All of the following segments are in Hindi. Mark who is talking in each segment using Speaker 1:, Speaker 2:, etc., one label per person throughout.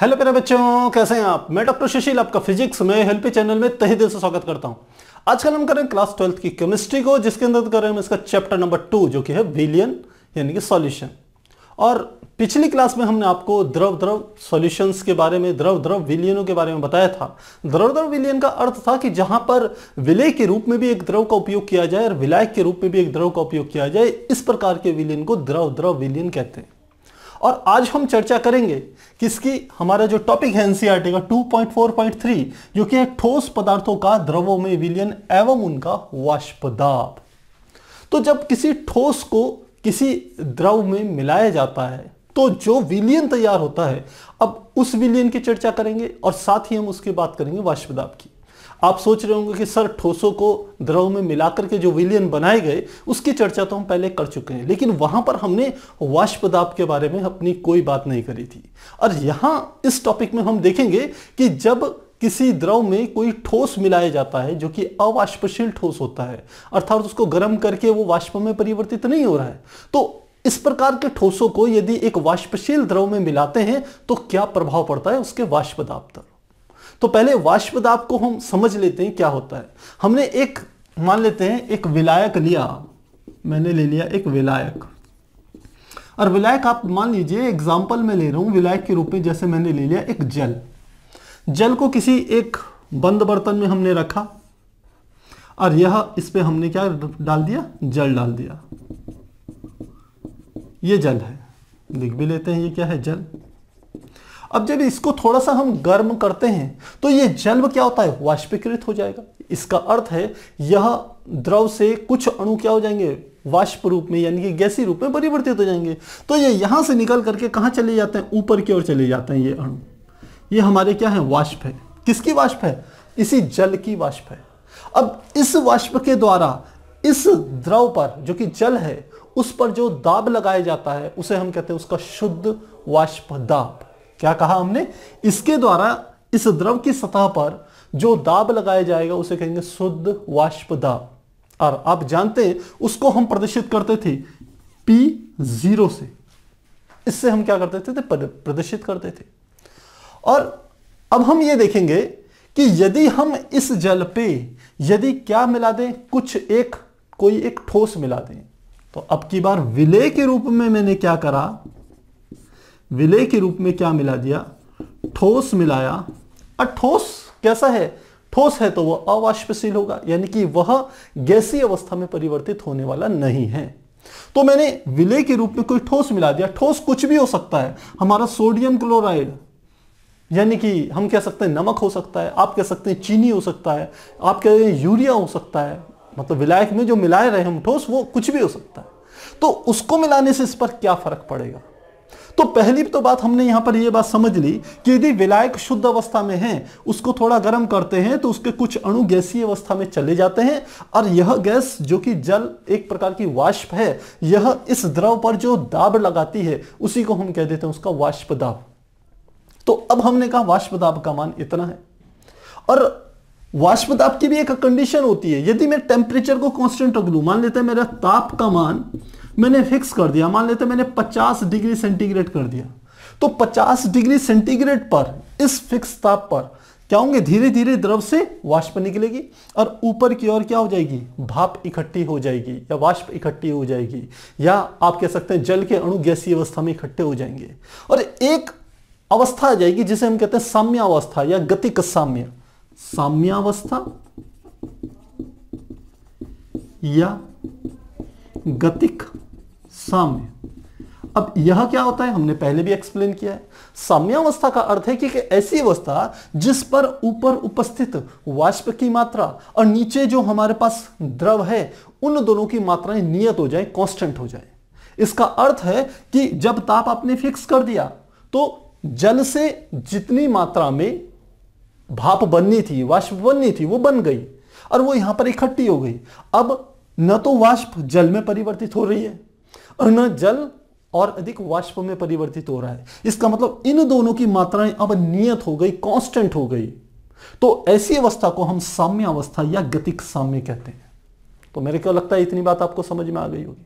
Speaker 1: हेलो मेरे बच्चों कैसे हैं आप मैं डॉक्टर सुशील आपका फिजिक्स में हेल्पी चैनल में तहे दिल से स्वागत करता हूं आजकल हम करें क्लास ट्वेल्थ की केमिस्ट्री को जिसके अंदर करें हम इसका चैप्टर नंबर टू जो कि है विलियन यानी कि सॉल्यूशन और पिछली क्लास में हमने आपको द्रव द्रव सॉल्यूशंस के बारे में द्रव द्रव विलियनों के बारे में बताया था द्रव द्रव विलियन का अर्थ था कि जहां पर विलय के रूप में भी एक द्रव का उपयोग किया जाए और विलायक के रूप में भी एक द्रव का उपयोग किया जाए इस प्रकार के विलियन को द्रव द्रव विलियन कहते हैं और आज हम चर्चा करेंगे किसकी हमारा जो टॉपिक है एनसीआरटी e का 2.4.3 जो कि है ठोस पदार्थों का द्रवों में विलियन एवं उनका वाष्प दाब तो जब किसी ठोस को किसी द्रव में मिलाया जाता है तो जो विलियन तैयार होता है अब उस विलियन की चर्चा करेंगे और साथ ही हम उसकी बात करेंगे वाष्पदाप की आप सोच रहे होंगे कि सर ठोसों को द्रव में मिलाकर के जो विलियन बनाए गए उसकी चर्चा तो हम पहले कर चुके हैं लेकिन वहां पर हमने वाष्प दाब के बारे में अपनी कोई बात नहीं करी थी और यहाँ इस टॉपिक में हम देखेंगे कि जब किसी द्रव में कोई ठोस मिलाया जाता है जो कि अवाष्पशील ठोस होता है अर्थात उसको गर्म करके वो वाष्प में परिवर्तित नहीं हो रहा है तो इस प्रकार के ठोसों को यदि एक वाष्पशील द्रव में मिलाते हैं तो क्या प्रभाव पड़ता है उसके वाष्प दाब पर तो पहले वाष्पदाब को हम समझ लेते हैं क्या होता है हमने एक मान लेते हैं एक विलायक लिया मैंने ले लिया एक विलायक और विलायक आप मान लीजिए एग्जाम्पल में ले रहा हूं विलायक के रूप में जैसे मैंने ले लिया एक जल जल को किसी एक बंद बर्तन में हमने रखा और यह इस पर हमने क्या डाल दिया जल डाल दिया ये जल है लिख भी लेते हैं ये क्या है जल अब जब इसको थोड़ा सा हम गर्म करते हैं तो ये जल्व क्या होता है वाष्पीकृत हो जाएगा इसका अर्थ है यह द्रव से कुछ अणु क्या हो जाएंगे वाष्प रूप में यानी कि गैसी रूप में परिवर्तित हो जाएंगे तो ये यहां से निकल करके कहा चले जाते हैं ऊपर की ओर चले जाते हैं ये अणु ये हमारे क्या है वाष्प है किसकी वाष्प है इसी जल की वाष्प है अब इस वाष्प के द्वारा इस द्रव पर जो कि जल है उस पर जो दाब लगाया जाता है उसे हम कहते हैं उसका शुद्ध वाष्प दाब क्या कहा हमने इसके द्वारा इस द्रव की सतह पर जो दाब लगाया जाएगा उसे कहेंगे शुद्ध वाष्प दाब और आप जानते हैं उसको हम प्रदर्शित करते थे पी जीरो से इससे हम क्या करते थे तो प्रदर्शित करते थे और अब हम ये देखेंगे कि यदि हम इस जल पे यदि क्या मिला दें कुछ एक कोई एक ठोस मिला दें तो अब की बार विलय के रूप में मैंने क्या करा विलय के रूप में क्या मिला दिया ठोस मिलाया और ठोस कैसा है ठोस है तो वह अवाष्पशील होगा यानी कि वह गैसी अवस्था में परिवर्तित होने वाला नहीं है तो मैंने विलय के रूप में कोई ठोस मिला दिया ठोस कुछ भी हो सकता है हमारा सोडियम क्लोराइड यानी कि हम कह सकते हैं नमक हो सकता है आप कह सकते हैं चीनी हो सकता है आप कह रहे हैं यूरिया हो सकता है मतलब विलायक में जो मिलाए रहे हम ठोस वो कुछ भी हो सकता है तो उसको मिलाने से इस पर क्या फर्क पड़ेगा तो पहली तो बात हमने यहां पर यह बात समझ ली कि यदि विलायक शुद्ध अवस्था में है उसको थोड़ा गर्म करते हैं तो उसके कुछ अणु गैसीय अवस्था में चले जाते हैं और यह गैस जो कि जल एक प्रकार की वाष्प है यह इस द्रव पर जो दाब लगाती है उसी को हम कह देते हैं उसका वाष्प दाब तो अब हमने कहा वाष्प दाब का मान इतना है और वाष्प दाब की भी एक कंडीशन होती है यदि मैं टेम्परेचर को कॉन्स्टेंट रख लू मान लेते हैं मेरा ताप का मान मैंने फिक्स कर दिया मान लेते मैंने 50 डिग्री सेंटीग्रेड कर दिया तो 50 डिग्री सेंटीग्रेड पर इस फिक्स ताप पर क्या होंगे धीरे धीरे द्रव से वाष्प निकलेगी और ऊपर की ओर क्या हो जाएगी भाप इकट्ठी हो जाएगी या वाष्प इकट्ठी हो जाएगी या आप कह सकते हैं जल के अणु गैसी अवस्था में इकट्ठे हो जाएंगे और एक अवस्था आ जाएगी जिसे हम कहते हैं साम्यावस्था या गतिक साम्य साम्यावस्था या गतिक साम्य अब यह क्या होता है हमने पहले भी एक्सप्लेन किया है साम्यावस्था का अर्थ है कि, ऐसी अवस्था जिस पर ऊपर उपस्थित वाष्प की मात्रा और नीचे जो हमारे पास द्रव है उन दोनों की मात्राएं नियत हो जाए कांस्टेंट हो जाए इसका अर्थ है कि जब ताप आपने फिक्स कर दिया तो जल से जितनी मात्रा में भाप बननी थी वाष्प बननी थी वो बन गई और वो यहां पर इकट्ठी हो गई अब न तो वाष्प जल में परिवर्तित हो रही है अन्न जल और अधिक वाष्प में परिवर्तित हो रहा है इसका मतलब इन दोनों की मात्राएं अब नियत हो गई कांस्टेंट हो गई तो ऐसी अवस्था को हम साम्य अवस्था या गतिक साम्य कहते हैं तो मेरे को लगता है इतनी बात आपको समझ में आ गई होगी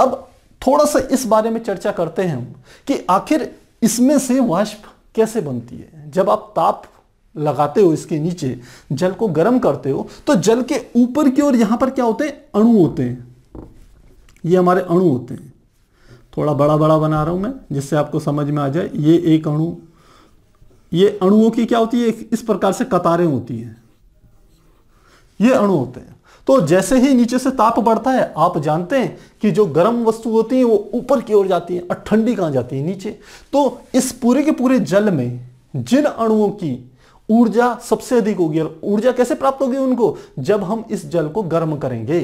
Speaker 1: अब थोड़ा सा इस बारे में चर्चा करते हैं हम कि आखिर इसमें से वाष्प कैसे बनती है जब आप ताप लगाते हो इसके नीचे जल को गर्म करते हो तो जल के ऊपर की ओर यहां पर क्या होते हैं अणु होते हैं ये हमारे अणु होते हैं थोड़ा बड़ा बड़ा बना रहा हूं मैं जिससे आपको समझ में आ जाए ये एक अणु ये अणुओं की क्या होती है इस प्रकार से कतारें होती हैं ये अणु होते हैं तो जैसे ही नीचे से ताप बढ़ता है आप जानते हैं कि जो गर्म वस्तु होती है वो ऊपर की ओर जाती है और ठंडी कहां जाती है नीचे तो इस पूरे के पूरे जल में जिन अणुओं की ऊर्जा सबसे अधिक होगी और ऊर्जा कैसे प्राप्त होगी उनको जब हम इस जल को गर्म करेंगे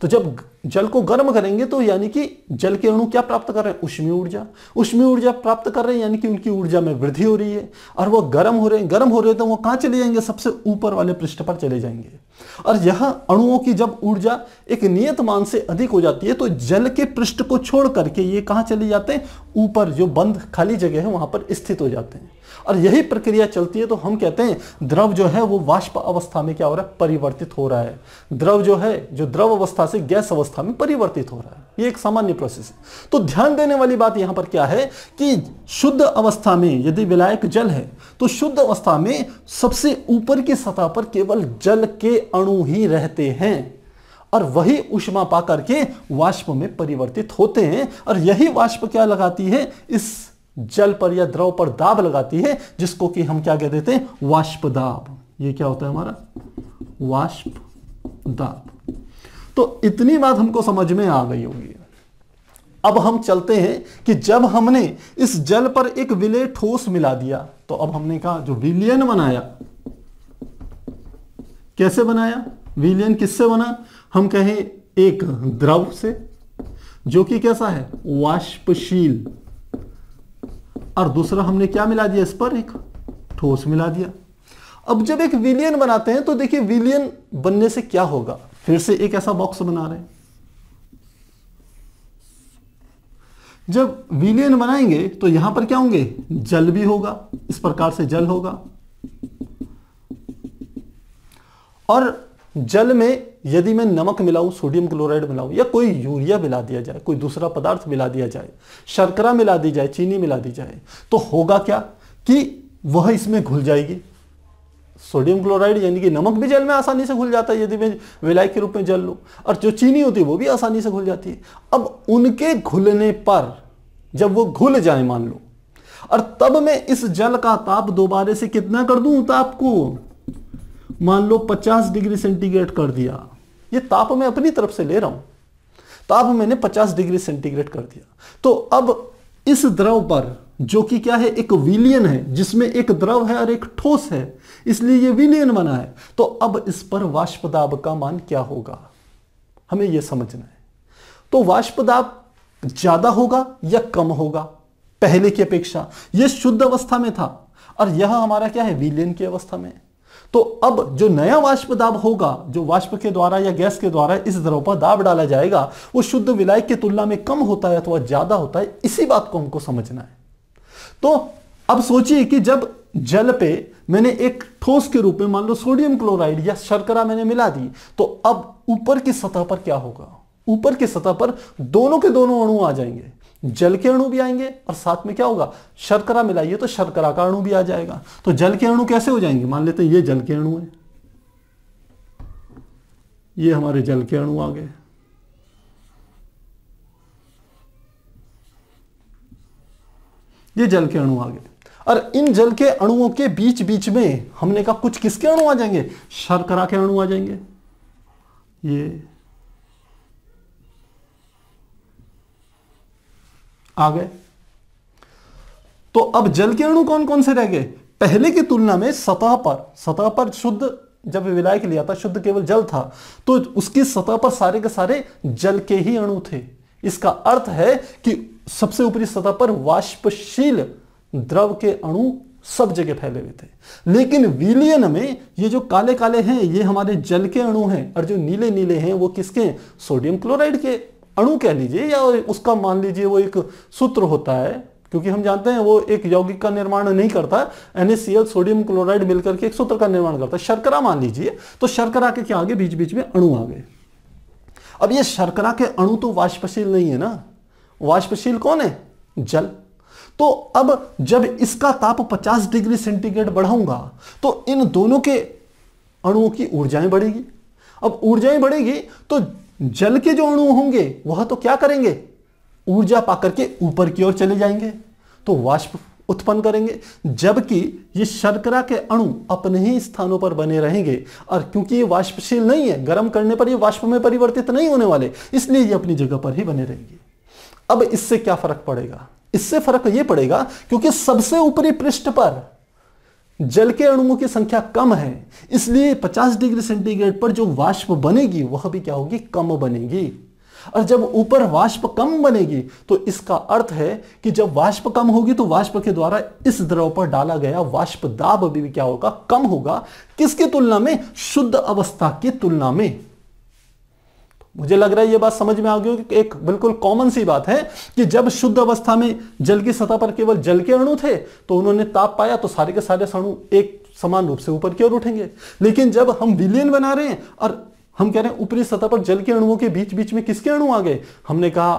Speaker 1: तो जब जल को गर्म करेंगे तो यानी कि जल के अणु क्या प्राप्त कर रहे हैं उष्मी ऊर्जा उष्मी ऊर्जा प्राप्त कर रहे हैं यानी कि उनकी ऊर्जा में वृद्धि हो रही है और वह गर्म हो रहे हैं गर्म हो रहे हैं तो वो कहाँ चले जाएंगे सबसे ऊपर वाले पृष्ठ पर चले जाएंगे और यह अणुओं की जब ऊर्जा एक नियत मान से अधिक हो जाती है तो जल के पृष्ठ को छोड़ करके ये कहाँ चले जाते हैं ऊपर जो बंद खाली जगह है वहां पर स्थित हो जाते हैं और यही प्रक्रिया चलती है तो हम कहते हैं द्रव जो है वो वाष्प अवस्था में क्या हो रहा है परिवर्तित हो रहा है द्रव जो है जो द्रव अवस्था से गैस अवस्था में परिवर्तित हो रहा है ये एक सामान्य प्रोसेस है तो ध्यान देने वाली बात यहां पर क्या है कि शुद्ध अवस्था में यदि विलायक जल है तो शुद्ध अवस्था में सबसे ऊपर की सतह पर केवल जल के अणु ही रहते हैं और वही उष्मा पाकर के वाष्प में परिवर्तित होते हैं और यही वाष्प क्या लगाती है इस जल पर या द्रव पर दाब लगाती है जिसको कि हम क्या कह देते हैं वाष्प दाब ये क्या होता है हमारा वाष्प दाब तो इतनी बात हमको समझ में आ गई होगी अब हम चलते हैं कि जब हमने इस जल पर एक विलय ठोस मिला दिया तो अब हमने कहा जो विलियन बनाया कैसे बनाया विलियन किससे बना हम कहें एक द्रव से जो कि कैसा है वाष्पशील और दूसरा हमने क्या मिला दिया इस पर एक ठोस मिला दिया अब जब एक विलियन बनाते हैं तो देखिए विलियन बनने से क्या होगा फिर से एक ऐसा बॉक्स बना रहे हैं जब विलियन बनाएंगे तो यहां पर क्या होंगे जल भी होगा इस प्रकार से जल होगा और जल में यदि मैं नमक मिलाऊं सोडियम क्लोराइड मिलाऊं या कोई यूरिया मिला दिया जाए कोई दूसरा पदार्थ मिला दिया जाए शर्करा मिला दी जाए चीनी मिला दी जाए तो होगा क्या कि वह इसमें घुल जाएगी सोडियम क्लोराइड यानी कि नमक भी जल में आसानी से घुल जाता है यदि मैं विलाई के रूप में जल लूँ और जो चीनी होती है वो भी आसानी से घुल जाती है अब उनके घुलने पर जब वो घुल जाए मान लो और तब मैं इस जल का ताप दोबारे से कितना कर दूं ताप को मान लो 50 डिग्री सेंटीग्रेड कर दिया ये ताप मैं अपनी तरफ से ले रहा हूं ताप मैंने 50 डिग्री सेंटीग्रेड कर दिया तो अब इस द्रव पर जो कि क्या है एक विलियन है जिसमें एक द्रव है और एक ठोस है इसलिए ये विलियन बना है तो अब इस पर वाष्पदाब का मान क्या होगा हमें यह समझना है तो वाष्पदाब ज्यादा होगा या कम होगा पहले की अपेक्षा यह शुद्ध अवस्था में था और यह हमारा क्या है विलियन की अवस्था में तो अब जो नया वाष्प दाब होगा जो वाष्प के द्वारा या गैस के द्वारा इस द्रव पर दाब डाला जाएगा वो शुद्ध विलाय की तुलना में कम होता है अथवा ज्यादा होता है इसी बात को हमको समझना है तो अब सोचिए कि जब जल पे मैंने एक ठोस के रूप में मान लो सोडियम क्लोराइड या शर्करा मैंने मिला दी तो अब ऊपर की सतह पर क्या होगा ऊपर की सतह पर दोनों के दोनों अणु आ जाएंगे जल के अणु भी आएंगे और साथ में क्या होगा शर्करा मिलाइए तो शर्करा का अणु भी आ जाएगा तो जल के अणु कैसे हो जाएंगे मान लेते हैं ये जल के अणु है ये हमारे जल के अणु आ गए ये जल के अणु आ गए और इन जल के अणुओं के बीच बीच में हमने कहा कुछ किसके अणु आ जाएंगे शर्करा के अणु आ जाएंगे ये आ गए तो अब जल के अणु कौन कौन से रह गए पहले की तुलना में सतह पर सतह पर शुद्ध जब विलायक लिया था शुद्ध केवल जल था तो उसकी सतह पर सारे के सारे जल के ही अणु थे इसका अर्थ है कि सबसे ऊपरी सतह पर वाष्पशील द्रव के अणु सब जगह फैले हुए थे लेकिन विलियन में ये जो काले काले हैं ये हमारे जल के अणु हैं और जो नीले नीले हैं वो किसके सोडियम क्लोराइड के अणु कह लीजिए या उसका मान लीजिए वो एक सूत्र होता है क्योंकि हम जानते हैं वो एक यौगिक का निर्माण नहीं करता एन सोडियम क्लोराइड मिलकर के एक सूत्र का निर्माण करता है शर्करा मान लीजिए तो शर्करा के क्या आगे बीच बीच में अणु आ गए अब ये शर्करा के अणु तो वाष्पशील नहीं है ना वाष्पशील कौन है जल तो अब जब इसका ताप 50 डिग्री सेंटीग्रेड बढ़ाऊंगा तो इन दोनों के अणुओं की ऊर्जाएं बढ़ेगी अब ऊर्जाएं बढ़ेगी तो जल के जो अणु होंगे वह तो क्या करेंगे ऊर्जा पाकर के ऊपर की ओर चले जाएंगे तो वाष्प उत्पन्न करेंगे जबकि ये शर्करा के अणु अपने ही स्थानों पर बने रहेंगे और क्योंकि ये वाष्पशील नहीं है गर्म करने पर ये वाष्प में परिवर्तित नहीं होने वाले इसलिए ये अपनी जगह पर ही बने रहेंगे अब इससे क्या फर्क पड़ेगा इससे फर्क ये पड़ेगा क्योंकि सबसे ऊपरी पृष्ठ पर जल के अणुओं की संख्या कम है इसलिए 50 डिग्री सेंटीग्रेड पर जो वाष्प बनेगी वह भी क्या होगी कम बनेगी और जब ऊपर वाष्प कम बनेगी तो इसका अर्थ है कि जब वाष्प कम होगी तो वाष्प के द्वारा इस द्रव पर डाला गया वाष्प दाब भी क्या होगा कम होगा किसकी तुलना में शुद्ध अवस्था की तुलना में मुझे लग रहा है ये बात समझ में आ गई कि एक बिल्कुल कॉमन सी बात है कि जब शुद्ध अवस्था में जल की सतह पर केवल जल के अणु थे तो उन्होंने ताप पाया तो सारे के सारे अणु एक समान रूप से ऊपर की ओर उठेंगे लेकिन जब हम विलियन बना रहे हैं और हम कह रहे हैं ऊपरी सतह पर जल के अणुओं के बीच बीच में किसके अणु आ गए हमने कहा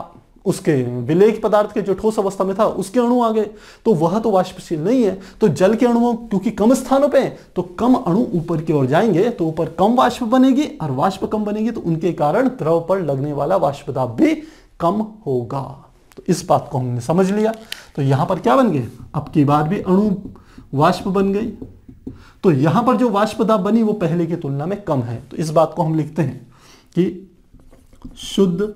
Speaker 1: उसके विलेय पदार्थ के जो ठोस अवस्था में था उसके अणु आ गए तो वह तो वाष्पशील नहीं है तो जल के अणुओं क्योंकि कम स्थानों पे हैं तो कम अणु ऊपर की ओर जाएंगे तो ऊपर कम वाष्प बनेगी और वाष्प कम बनेगी तो उनके कारण द्रव पर लगने वाला वाष्पदाप भी कम होगा तो इस बात को हमने समझ लिया तो यहां पर क्या बन गए अब की बार भी अणु वाष्प बन गई तो यहां पर जो वाष्पदाप बनी वो पहले की तुलना में कम है तो इस बात को हम लिखते हैं कि शुद्ध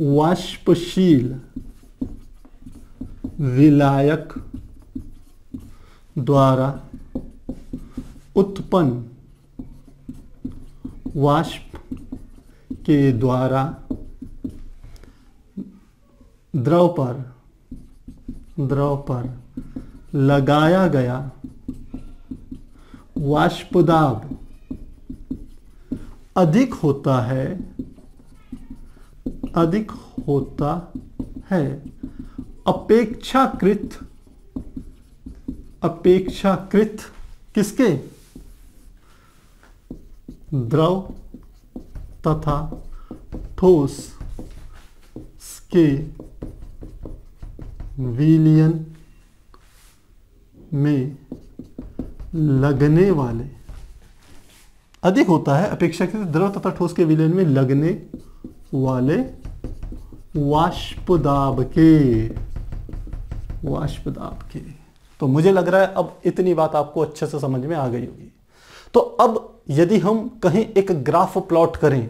Speaker 1: वाष्पशील विलायक द्वारा उत्पन्न वाष्प के द्वारा द्रव पर द्रव पर लगाया गया वाष्पदाब अधिक होता है अधिक होता है अपेक्षाकृत अपेक्षाकृत किसके द्रव तथा ठोस के विलियन में लगने वाले अधिक होता है अपेक्षाकृत द्रव तथा ठोस के विलियन में लगने वाले वाष्पदाब के वाष्पदाब के तो मुझे लग रहा है अब इतनी बात आपको अच्छे से समझ में आ गई होगी तो अब यदि हम कहीं एक ग्राफ प्लॉट करें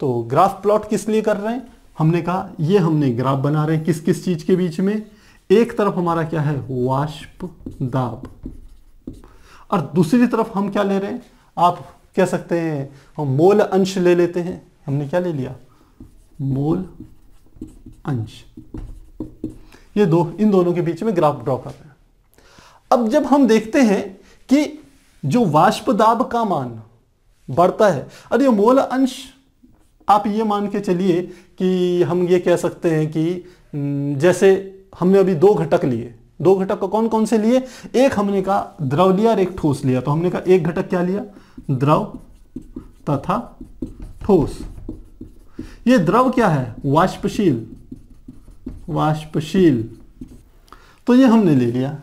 Speaker 1: तो ग्राफ प्लॉट किस लिए कर रहे हैं हमने कहा ये हमने ग्राफ बना रहे हैं किस किस चीज के बीच में एक तरफ हमारा क्या है वाष्प दाब और दूसरी तरफ हम क्या ले रहे हैं आप कह सकते हैं हम मोल अंश ले लेते हैं हमने क्या ले लिया मोल अंश ये दो इन दोनों के बीच में ग्राफ ड्रॉ कर रहे हैं अब जब हम देखते हैं कि जो वाष्प दाब का मान बढ़ता है अरे ये मोल अंश आप ये मान के चलिए कि हम ये कह सकते हैं कि जैसे हमने अभी दो घटक लिए दो घटक कौन कौन से लिए एक हमने कहा द्रव लिया और एक ठोस लिया तो हमने कहा एक घटक क्या लिया द्रव तथा ठोस ये द्रव क्या है वाष्पशील वाष्पशील तो ये हमने ले लिया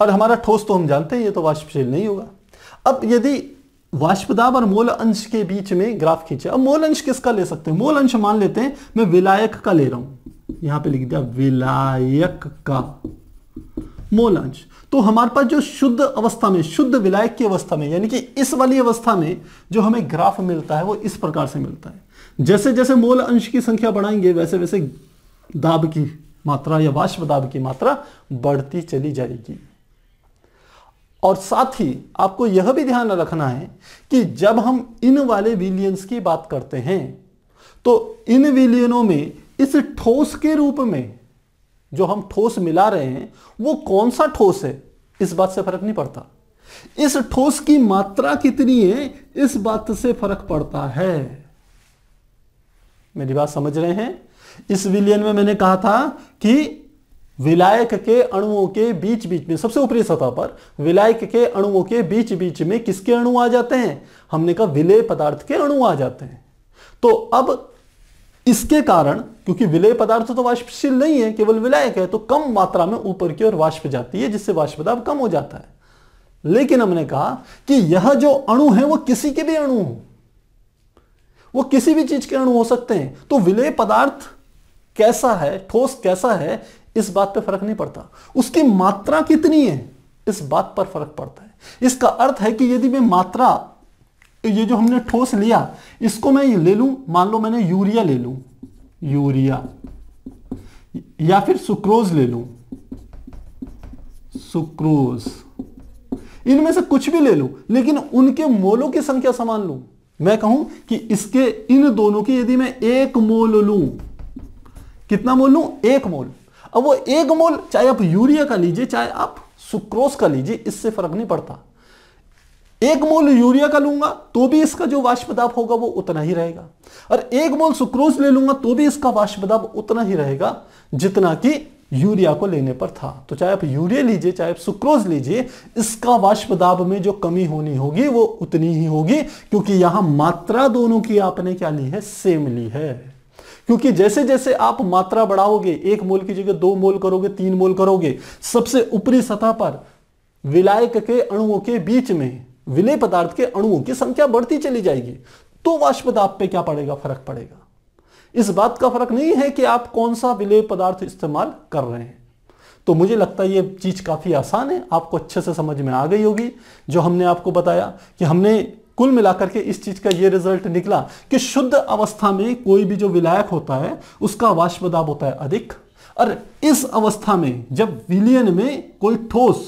Speaker 1: और हमारा ठोस तो हम जानते हैं ये तो वाष्पशील नहीं होगा अब यदि वाष्पदाब और मोल अंश के बीच में ग्राफ खींचे अब मोल अंश किसका ले सकते हैं मोल अंश मान लेते हैं मैं विलायक का ले रहा हूं यहां पे लिख दिया विलायक का मोल अंश तो हमारे पास जो शुद्ध अवस्था में शुद्ध विलायक की अवस्था में यानी कि इस वाली अवस्था में जो हमें ग्राफ मिलता है वो इस प्रकार से मिलता है जैसे जैसे मोल अंश की संख्या बढ़ाएंगे वैसे वैसे दाब की मात्रा या वाष्प दाब की मात्रा बढ़ती चली जाएगी और साथ ही आपको यह भी ध्यान रखना है कि जब हम इन वाले विलियंस की बात करते हैं तो इन विलियनों में इस ठोस के रूप में जो हम ठोस मिला रहे हैं वो कौन सा ठोस है इस बात से फर्क नहीं पड़ता इस ठोस की मात्रा कितनी है इस बात से फर्क पड़ता है मेरी बात समझ रहे हैं इस विलियन में मैंने कहा था कि विलायक के अणुओं के बीच बीच में सबसे ऊपरी सतह पर विलायक के अणुओं के बीच बीच में किसके अणु आ जाते हैं हमने कहा विलय पदार्थ के अणु आ जाते हैं तो अब इसके कारण क्योंकि विलय पदार्थ तो वाष्पशील नहीं है केवल विलायक है तो कम मात्रा में ऊपर की ओर वाष्प जाती है जिससे वाष्प दाब कम हो जाता है लेकिन हमने कहा कि यह जो अणु है वो किसी के भी अणु हो वो किसी भी चीज के अणु हो सकते हैं तो विलय पदार्थ कैसा है ठोस कैसा है इस बात पर फर्क नहीं पड़ता उसकी मात्रा कितनी है इस बात पर फर्क पड़ता है इसका अर्थ है कि यदि मैं मात्रा ये जो हमने ठोस लिया इसको मैं ले लूं मान लो मैंने यूरिया ले लूं यूरिया या फिर सुक्रोज ले लूं सुक्रोज इनमें से कुछ भी ले लूं लेकिन उनके मोलों की संख्या समान लूं मैं कहूं कि इसके इन दोनों की यदि मैं एक मोल लू कितना मोल लू एक मोल अब वो एक मोल चाहे आप यूरिया का लीजिए चाहे आप सुक्रोस का लीजिए इससे फर्क नहीं पड़ता एक मोल यूरिया का लूंगा तो भी इसका जो वाष्पदाब होगा वो उतना ही रहेगा और एक मोल सुक्रोज ले लूंगा तो भी इसका वाष्पदाब उतना ही रहेगा जितना कि यूरिया को लेने पर था तो चाहे आप यूरिया लीजिए चाहे आप सुक्रोज लीजिए इसका वाष्प दाब में जो कमी होनी होगी वो उतनी ही होगी क्योंकि यहां मात्रा दोनों की आपने क्या ली है सेम ली है क्योंकि जैसे जैसे आप मात्रा बढ़ाओगे एक मोल की जगह दो मोल करोगे तीन मोल करोगे सबसे ऊपरी सतह पर विलायक के अणुओं के बीच में विलय पदार्थ के अणुओं की संख्या बढ़ती चली जाएगी तो वाष्प दाब पे क्या पड़ेगा फर्क पड़ेगा इस बात का फर्क नहीं है कि आप कौन सा विलय पदार्थ इस्तेमाल कर रहे हैं तो मुझे लगता है ये चीज़ काफ़ी आसान है आपको अच्छे से समझ में आ गई होगी जो हमने आपको बताया कि हमने कुल मिलाकर के इस चीज़ का ये रिजल्ट निकला कि शुद्ध अवस्था में कोई भी जो विलायक होता है उसका वाष्प दाब होता है अधिक और इस अवस्था में जब विलियन में कोई ठोस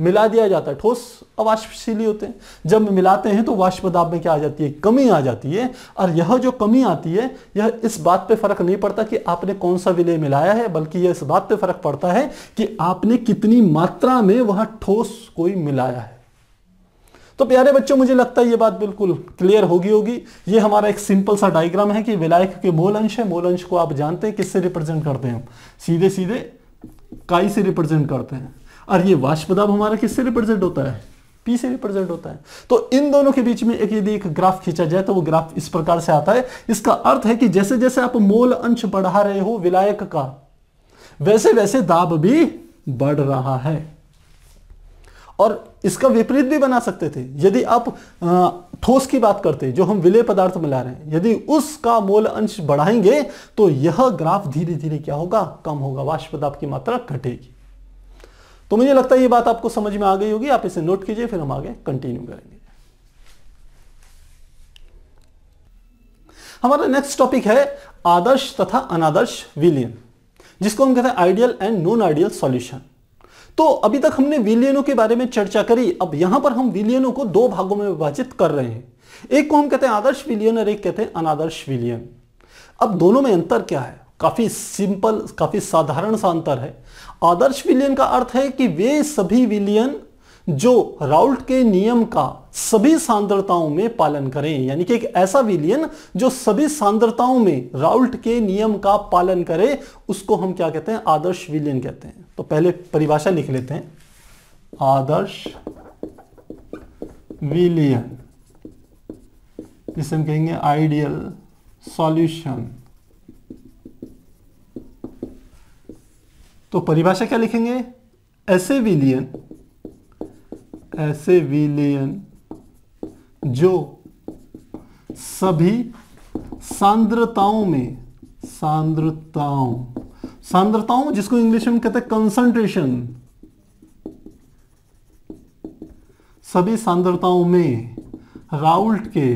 Speaker 1: मिला दिया जाता है ठोस अवाष्पशीली होते हैं जब मिलाते हैं तो वाष्प दाब में क्या आ जाती है कमी आ जाती है और यह जो कमी आती है यह इस बात पे फर्क नहीं पड़ता कि आपने कौन सा विलय मिलाया है बल्कि यह इस बात पे फर्क पड़ता है कि आपने कितनी मात्रा में वह ठोस कोई मिलाया है तो प्यारे बच्चों मुझे लगता है ये बात बिल्कुल क्लियर होगी होगी ये हमारा एक सिंपल सा डायग्राम है कि विलायक के मोल अंश है मोल अंश को आप जानते हैं किससे रिप्रेजेंट करते हैं हम सीधे सीधे काई से रिप्रेजेंट करते हैं और ये वाष्प दाब हमारा किससे रिप्रेजेंट होता है पी से रिप्रेजेंट होता है तो इन दोनों के बीच में एक यदि एक ग्राफ खींचा जाए तो वो ग्राफ इस प्रकार से आता है इसका अर्थ है कि जैसे जैसे आप मोल अंश बढ़ा रहे हो विलायक का वैसे वैसे दाब भी बढ़ रहा है और इसका विपरीत भी बना सकते थे यदि आप ठोस की बात करते जो हम विलय पदार्थ मिला रहे हैं यदि उसका मोल अंश बढ़ाएंगे तो यह ग्राफ धीरे धीरे क्या होगा कम होगा वाष्प दाब की मात्रा घटेगी तो मुझे लगता है ये बात आपको समझ में आ गई होगी आप इसे नोट कीजिए फिर हम आगे कंटिन्यू करेंगे हमारा नेक्स्ट टॉपिक है आदर्श तथा अनादर्श विलियन जिसको हम कहते हैं ideal and non ideal solution तो अभी तक हमने विलियनों के बारे में चर्चा करी अब यहां पर हम विलियनों को दो भागों में विभाजित कर रहे हैं एक को हम कहते हैं आदर्श विलियन और एक कहते हैं अनादर्श विलियन अब दोनों में अंतर क्या है काफी सिंपल काफी साधारण सा अंतर है आदर्श विलियन का अर्थ है कि वे सभी विलियन जो राउल्ट के नियम का सभी सांद्रताओं में पालन करें यानी कि एक ऐसा विलियन जो सभी सांद्रताओं में राउल्ट के नियम का पालन करे उसको हम क्या कहते हैं आदर्श विलियन कहते हैं तो पहले परिभाषा लिख लेते हैं आदर्श विलियन जिसे हम कहेंगे आइडियल सॉल्यूशन तो परिभाषा क्या लिखेंगे ऐसे विलियन ऐसे विलियन जो सभी सांद्रताओं में सांद्रताओं सांद्रताओं जिसको इंग्लिश में कहते हैं कंसंट्रेशन सभी सांद्रताओं में राउल्ट के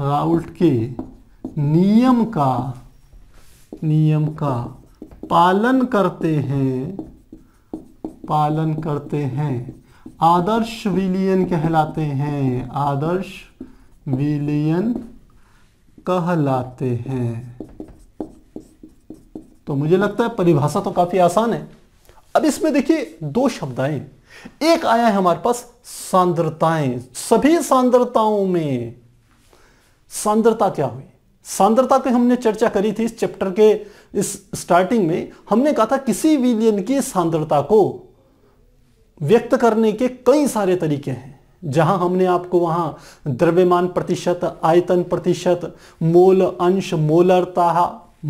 Speaker 1: राउल्ट के नियम का नियम का पालन करते हैं पालन करते हैं आदर्श विलियन कहलाते हैं आदर्श विलियन कहलाते हैं तो मुझे लगता है परिभाषा तो काफी आसान है अब इसमें देखिए दो शब्द आए एक आया है हमारे पास सांद्रताएं सभी सांद्रताओं में सांद्रता क्या हुई सांद्रता की हमने चर्चा करी थी इस चैप्टर के इस स्टार्टिंग में हमने कहा था किसी विलियन की सांद्रता को व्यक्त करने के कई सारे तरीके हैं जहां हमने आपको वहां द्रव्यमान प्रतिशत आयतन प्रतिशत मोल अंश मोलरता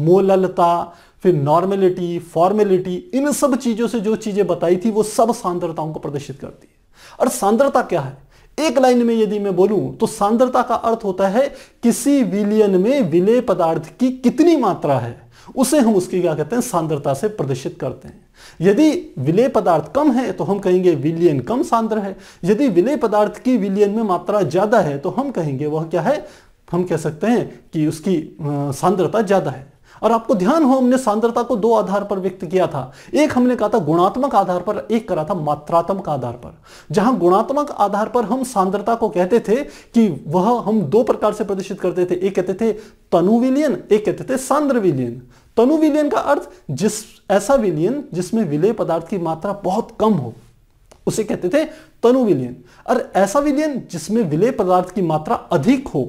Speaker 1: मोललता फिर नॉर्मेलिटी फॉर्मेलिटी इन सब चीजों से जो चीजें बताई थी वो सब सांद्रताओं को प्रदर्शित करती है और सांद्रता क्या है एक लाइन में यदि मैं बोलूं तो सांद्रता का अर्थ होता है किसी विलियन में विलय पदार्थ की कितनी मात्रा है उसे हम उसकी क्या कहते हैं सांद्रता से प्रदर्शित करते हैं यदि विलय पदार्थ कम है तो हम कहेंगे विलियन कम सांद्र है यदि विलय पदार्थ की विलियन में मात्रा ज्यादा है तो हम कहेंगे वह क्या है हम कह सकते हैं कि उसकी सांद्रता ज्यादा है और आपको ध्यान हो हमने सांद्रता को दो आधार पर व्यक्त किया था एक हमने कहा था गुणात्मक आधार पर एक करा था मात्रात्मक आधार पर जहां गुणात्मक आधार पर हम सांद्रता को कहते थे कि वह हम दो प्रकार से प्रदर्शित करते थे एक कहते थे तनुविलियन एक कहते थे सांद्र विलियन तनु विलियन का अर्थ जिस ऐसा विलियन जिसमें विलय पदार्थ की मात्रा बहुत कम हो उसे कहते थे तनु विलियन और ऐसा विलियन जिसमें विलय पदार्थ की मात्रा अधिक हो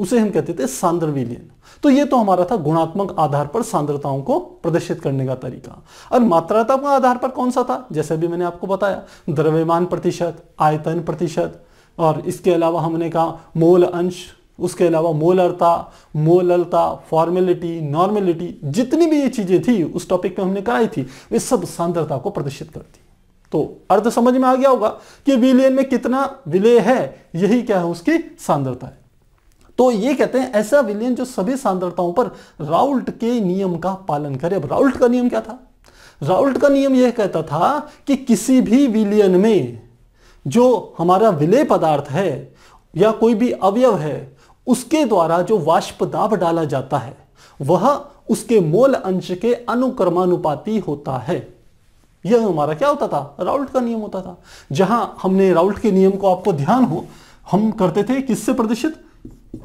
Speaker 1: उसे हम कहते थे सांद्र विलियन तो ये तो हमारा था गुणात्मक आधार पर सांद्रताओं को प्रदर्शित करने का तरीका और मात्रात्मक आधार पर कौन सा था जैसे भी मैंने आपको बताया द्रव्यमान प्रतिशत आयतन प्रतिशत और इसके अलावा हमने कहा मोल अंश उसके अलावा मोलरता मोललता फॉर्मेलिटी नॉर्मेलिटी जितनी भी ये चीज़ें थी उस टॉपिक में हमने कराई थी वे सब सांद्रता को प्रदर्शित करती तो अर्थ समझ में आ गया होगा कि विलयन में कितना विलय है यही क्या है उसकी सांद्रता है तो ये कहते हैं ऐसा विलियन जो सभी सांद्रताओं पर राउल्ट के नियम का पालन करे अब राउल्ट का नियम क्या था राउल्ट का नियम यह कहता था कि किसी भी विलियन में जो हमारा विलय पदार्थ है या कोई भी अवयव है उसके द्वारा जो वाष्प दाब डाला जाता है वह उसके मोल अंश के अनुक्रमानुपाती होता है यह हमारा क्या होता था राउल्ट का नियम होता था जहां हमने राउल्ट के नियम को आपको ध्यान हो हम करते थे किससे प्रदर्शित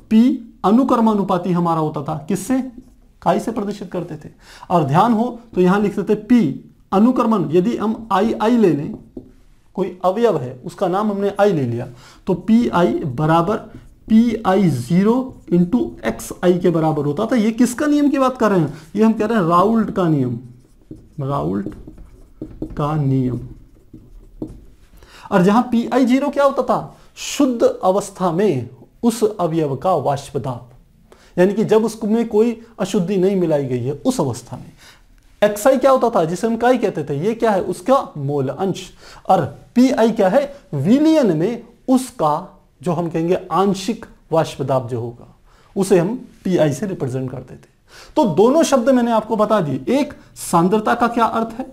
Speaker 1: पी अनुकर्मानुपाती हमारा होता था किससे आई से प्रदर्शित करते थे और ध्यान हो तो यहां लिखते थे पी अनुक्रमण यदि हम आई आई ले लें कोई अवयव है उसका नाम हमने I ले लिया तो पी आई बराबर P I zero into X I के बराबर होता था ये किसका नियम की बात कर रहे हैं ये हम कह रहे हैं राउल्ट का नियम राउल्ट का नियम और जहां पी आई जीरो क्या होता था शुद्ध अवस्था में उस अवयव का वाष्पदाप यानी कि जब उसमें कोई अशुद्धि नहीं मिलाई गई है उस अवस्था में एक्सआई क्या होता था जिसे हम काई कहते थे ये क्या है उसका मोल अंश और पी आई क्या है विलियन में उसका जो हम कहेंगे आंशिक वाष्पदाप जो होगा उसे हम पी आई से रिप्रेजेंट करते थे तो दोनों शब्द मैंने आपको बता दिए एक सांद्रता का क्या अर्थ है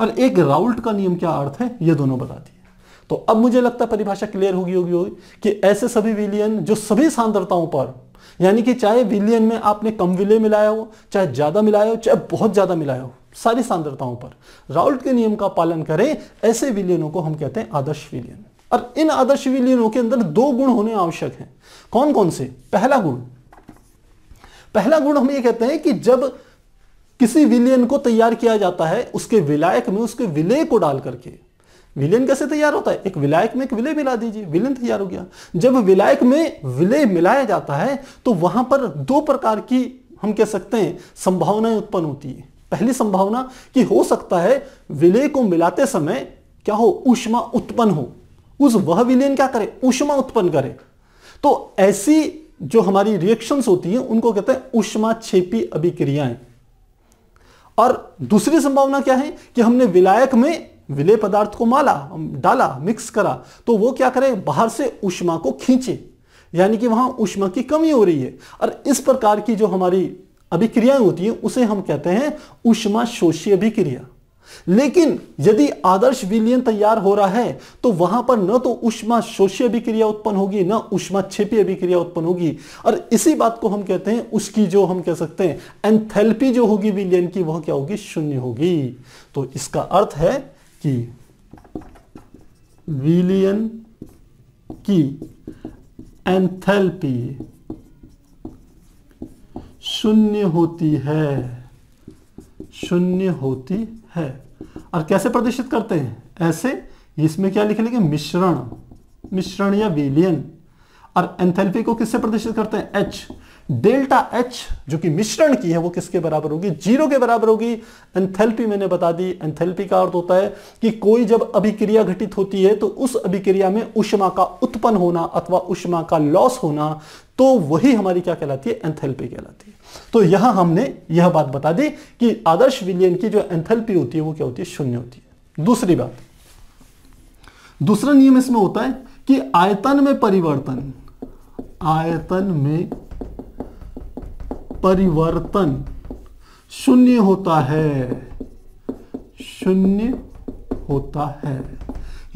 Speaker 1: और एक राउल्ट का नियम क्या अर्थ है ये दोनों बता दिए तो अब मुझे लगता है परिभाषा क्लियर होगी होगी होगी कि ऐसे सभी विलियन जो सभी सांद्रताओं पर यानी कि चाहे विलियन में आपने कम विलय मिलाया हो चाहे ज़्यादा मिलाया हो चाहे बहुत ज़्यादा मिलाया हो सारी सांद्रताओं पर राउल्ट के नियम का पालन करें ऐसे विलियनों को हम कहते हैं आदर्श विलियन और इन आदर्श विलियनों के अंदर दो गुण होने आवश्यक हैं कौन कौन से पहला गुण पहला गुण हम ये कहते हैं कि जब किसी विलियन को तैयार किया जाता है उसके विलायक में उसके विलय को डाल करके विलयन कैसे तैयार होता है एक विलायक में एक विलय मिला दीजिए विलयन तैयार हो गया जब विलायक में विलय मिलाया जाता है तो वहां पर दो प्रकार की हम कह सकते हैं संभावनाएं उत्पन्न होती है पहली संभावना कि हो सकता है विलय को मिलाते समय क्या हो ऊष्मा उत्पन्न हो उस वह विलयन क्या करे ऊष्मा उत्पन्न करे तो ऐसी जो हमारी रिएक्शंस होती हैं उनको कहते हैं उष्मा छेपी अभिक्रियाएं और दूसरी संभावना क्या है कि हमने विलायक में विलय पदार्थ को माला डाला मिक्स करा तो वो क्या करे बाहर से उष्मा को खींचे यानी कि वहां उष्मा की कमी हो रही है और इस प्रकार की जो हमारी अभिक्रियाएं होती हैं उसे हम कहते हैं उष्मा शोषी अभिक्रिया लेकिन यदि आदर्श विलियन तैयार हो रहा है तो वहां पर न तो उष्मा शोषी अभिक्रिया उत्पन्न होगी न उष्मा छेपी अभिक्रिया उत्पन्न होगी और इसी बात को हम कहते हैं उसकी जो हम कह सकते हैं एंथेल्पी जो होगी विलियन की वह क्या होगी शून्य होगी तो इसका अर्थ है की विलियन की एंथैल्पी शून्य होती है शून्य होती है और कैसे प्रदर्शित करते हैं ऐसे इसमें क्या लिख लेंगे मिश्रण मिश्रण या विलियन और एंथैल्पी को किससे प्रदर्शित करते हैं एच डेल्टा एच जो कि मिश्रण की है वो किसके बराबर होगी जीरो के बराबर होगी एंथेल्पी मैंने बता दी एंथेल्पी का अर्थ होता है कि कोई जब अभिक्रिया घटित होती है तो उस अभिक्रिया में उष्मा का उत्पन्न होना अथवा उष्मा का लॉस होना तो वही हमारी क्या कहलाती है एंथेल्पी कहलाती है तो यहां हमने यह बात बता दी कि आदर्श विलियन की जो एंथेल्पी होती है वो क्या होती है शून्य होती है दूसरी बात दूसरा नियम इसमें होता है कि आयतन में परिवर्तन आयतन में परिवर्तन शून्य होता है शून्य होता है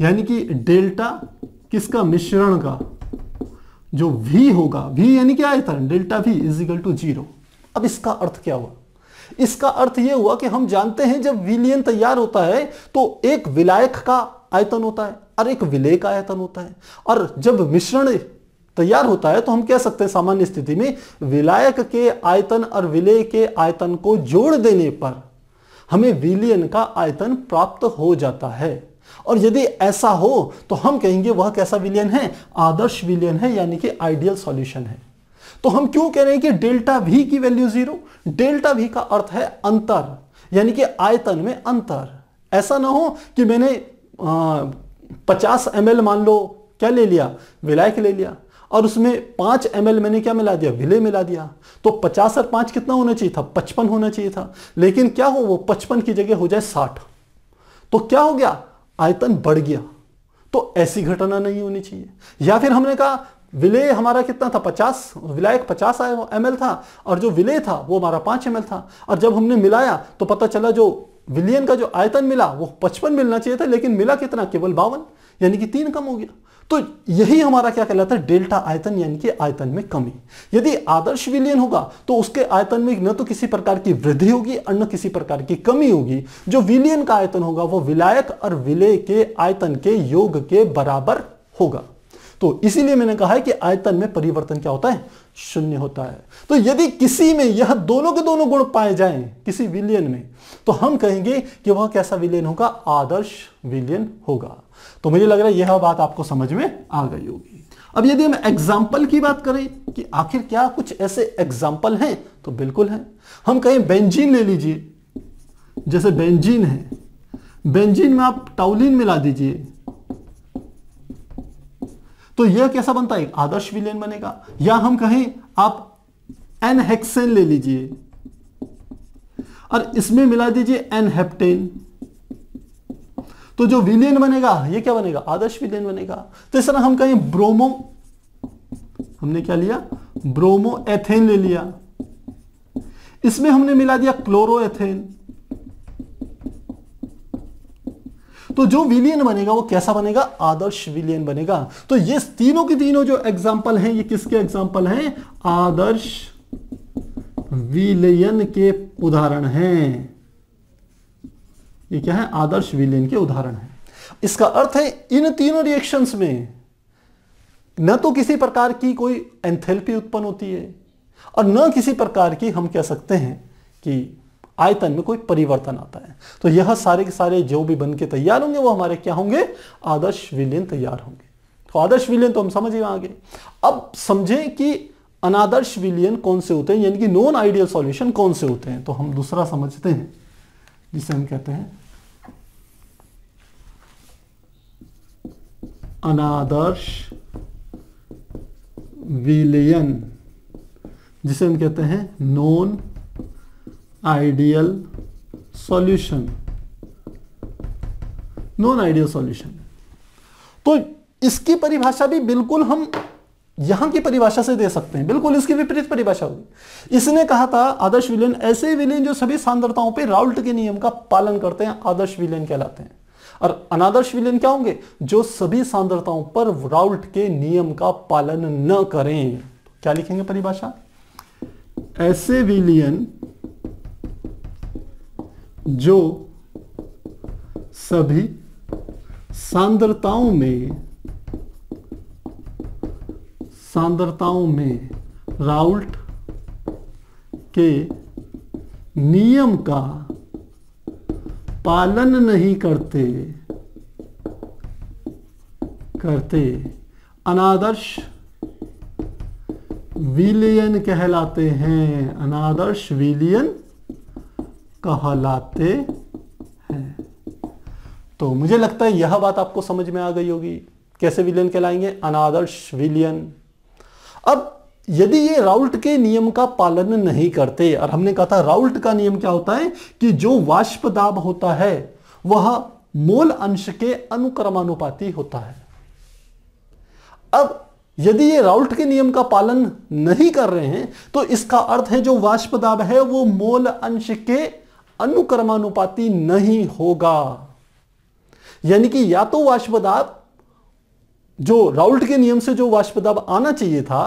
Speaker 1: यानी कि डेल्टा किसका मिश्रण का जो v होगा v यानी क्या आयतन delta v equal to zero अब इसका अर्थ क्या हुआ इसका अर्थ यह हुआ कि हम जानते हैं जब विलियन तैयार होता है तो एक विलायक का आयतन होता है और एक विलेय का आयतन होता है और जब मिश्रण तैयार होता है तो हम कह सकते हैं सामान्य स्थिति में विलायक के आयतन और विलय के आयतन को जोड़ देने पर हमें विलियन का आयतन प्राप्त हो जाता है और यदि ऐसा हो तो हम कहेंगे वह कैसा विलियन है आदर्श विलियन है यानी कि आइडियल सॉल्यूशन है तो हम क्यों कह रहे हैं कि डेल्टा वी की वैल्यू जीरो डेल्टा वी का अर्थ है अंतर यानी कि आयतन में अंतर ऐसा ना हो कि मैंने पचास एम मान लो क्या ले लिया विलायक ले लिया और उसमें पांच एम मैंने क्या मिला दिया विले मिला दिया तो पचास और पांच कितना होना चाहिए था पचपन होना चाहिए था लेकिन क्या हो वो पचपन की जगह हो जाए साठ तो क्या हो गया आयतन बढ़ गया तो ऐसी घटना नहीं होनी चाहिए या फिर हमने कहा विलय हमारा कितना था पचास विलायक पचास एम एल था और जो विलय था वो हमारा पांच एम था और जब हमने मिलाया तो पता चला जो विलियन का जो आयतन मिला वो पचपन मिलना चाहिए था लेकिन मिला कितना केवल बावन यानी कि तीन कम हो गया तो यही हमारा क्या कहलाता है डेल्टा आयतन यानी कि आयतन में कमी यदि आदर्श विलयन होगा तो उसके आयतन में न तो किसी प्रकार की वृद्धि होगी और न किसी प्रकार की कमी होगी जो विलयन का आयतन होगा वो विलायक और विलय के आयतन के योग के बराबर होगा तो इसीलिए मैंने कहा है कि आयतन में परिवर्तन क्या होता है शून्य होता है तो यदि किसी में यह दोनों के दोनों गुण पाए जाए किसी विलियन में तो हम कहेंगे कि वह कैसा विलियन होगा आदर्श विलियन होगा तो मुझे लग रहा है यह हाँ बात आपको समझ में आ गई होगी अब यदि हम एग्जाम्पल की बात करें कि आखिर क्या कुछ ऐसे एग्जाम्पल हैं तो बिल्कुल है हम कहें बेंजीन ले लीजिए जैसे बेंजीन है बेंजीन में आप टाउलिन मिला दीजिए तो यह कैसा बनता है एक आदर्श विलेन बनेगा या हम कहें आप एनहेक्सेन ले लीजिए और इसमें मिला दीजिए एनहेप्टेन हेप्टेन तो जो विलियन बनेगा ये क्या बनेगा आदर्श विलियन बनेगा तो इस तरह हम कहें ब्रोमो हमने क्या लिया ब्रोमो एथेन ले लिया इसमें हमने मिला दिया एथेन तो जो विलियन बनेगा वो कैसा बनेगा आदर्श विलियन बनेगा तो ये तीनों के तीनों जो एग्जाम्पल हैं ये किसके एग्जाम्पल हैं आदर्श विलियन के उदाहरण हैं ये क्या है आदर्श विलयन के उदाहरण है इसका अर्थ है इन तीनों रिएक्शंस में न तो किसी प्रकार की कोई एंथेल्पी उत्पन्न होती है और न किसी प्रकार की हम कह सकते हैं कि आयतन में कोई परिवर्तन आता है तो यह सारे के सारे जो भी बन के तैयार होंगे वो हमारे क्या होंगे आदर्श विलयन तैयार होंगे तो आदर्श विलयन तो हम ही आगे अब समझें कि अनादर्श विलयन कौन से होते हैं यानी कि नॉन आइडियल सॉल्यूशन कौन से होते हैं तो हम दूसरा समझते हैं जिसे हम कहते हैं अनादर्श विलियन जिसे हम कहते हैं non ideal solution non ideal solution तो इसकी परिभाषा भी बिल्कुल हम यहां की परिभाषा से दे सकते हैं बिल्कुल इसकी विपरीत परिभाषा होगी इसने कहा था आदर्श विलियन ऐसे विलियन जो सभी सांद्रताओं पर राउल्ट के नियम का पालन करते हैं आदर्श विलियन कहलाते हैं और अनादर्श विलियन क्या होंगे जो सभी सांद्रताओं पर राउल्ट के नियम का पालन न करें तो क्या लिखेंगे परिभाषा ऐसे विलियन जो सभी सांद्रताओं में सांद्रताओं में राउल्ट के नियम का पालन नहीं करते करते अनादर्श विलियन कहलाते हैं अनादर्श विलियन कहलाते हैं तो मुझे लगता है यह बात आपको समझ में आ गई होगी कैसे विलियन कहलाएंगे अनादर्श विलियन अब यदि ये राउल्ट के नियम का पालन नहीं करते और हमने कहा था राउल्ट का नियम क्या होता है कि जो वाष्प दाब होता है वह मोल अंश के अनुक्रमानुपाती होता है अब यदि ये राउल्ट के नियम का पालन नहीं कर रहे हैं तो इसका अर्थ है जो वाष्प दाब है वो मोल अंश के अनुक्रमानुपाती नहीं होगा यानी कि या तो वाष्प दाब जो राउल्ट के नियम से जो वाष्प दाब आना चाहिए था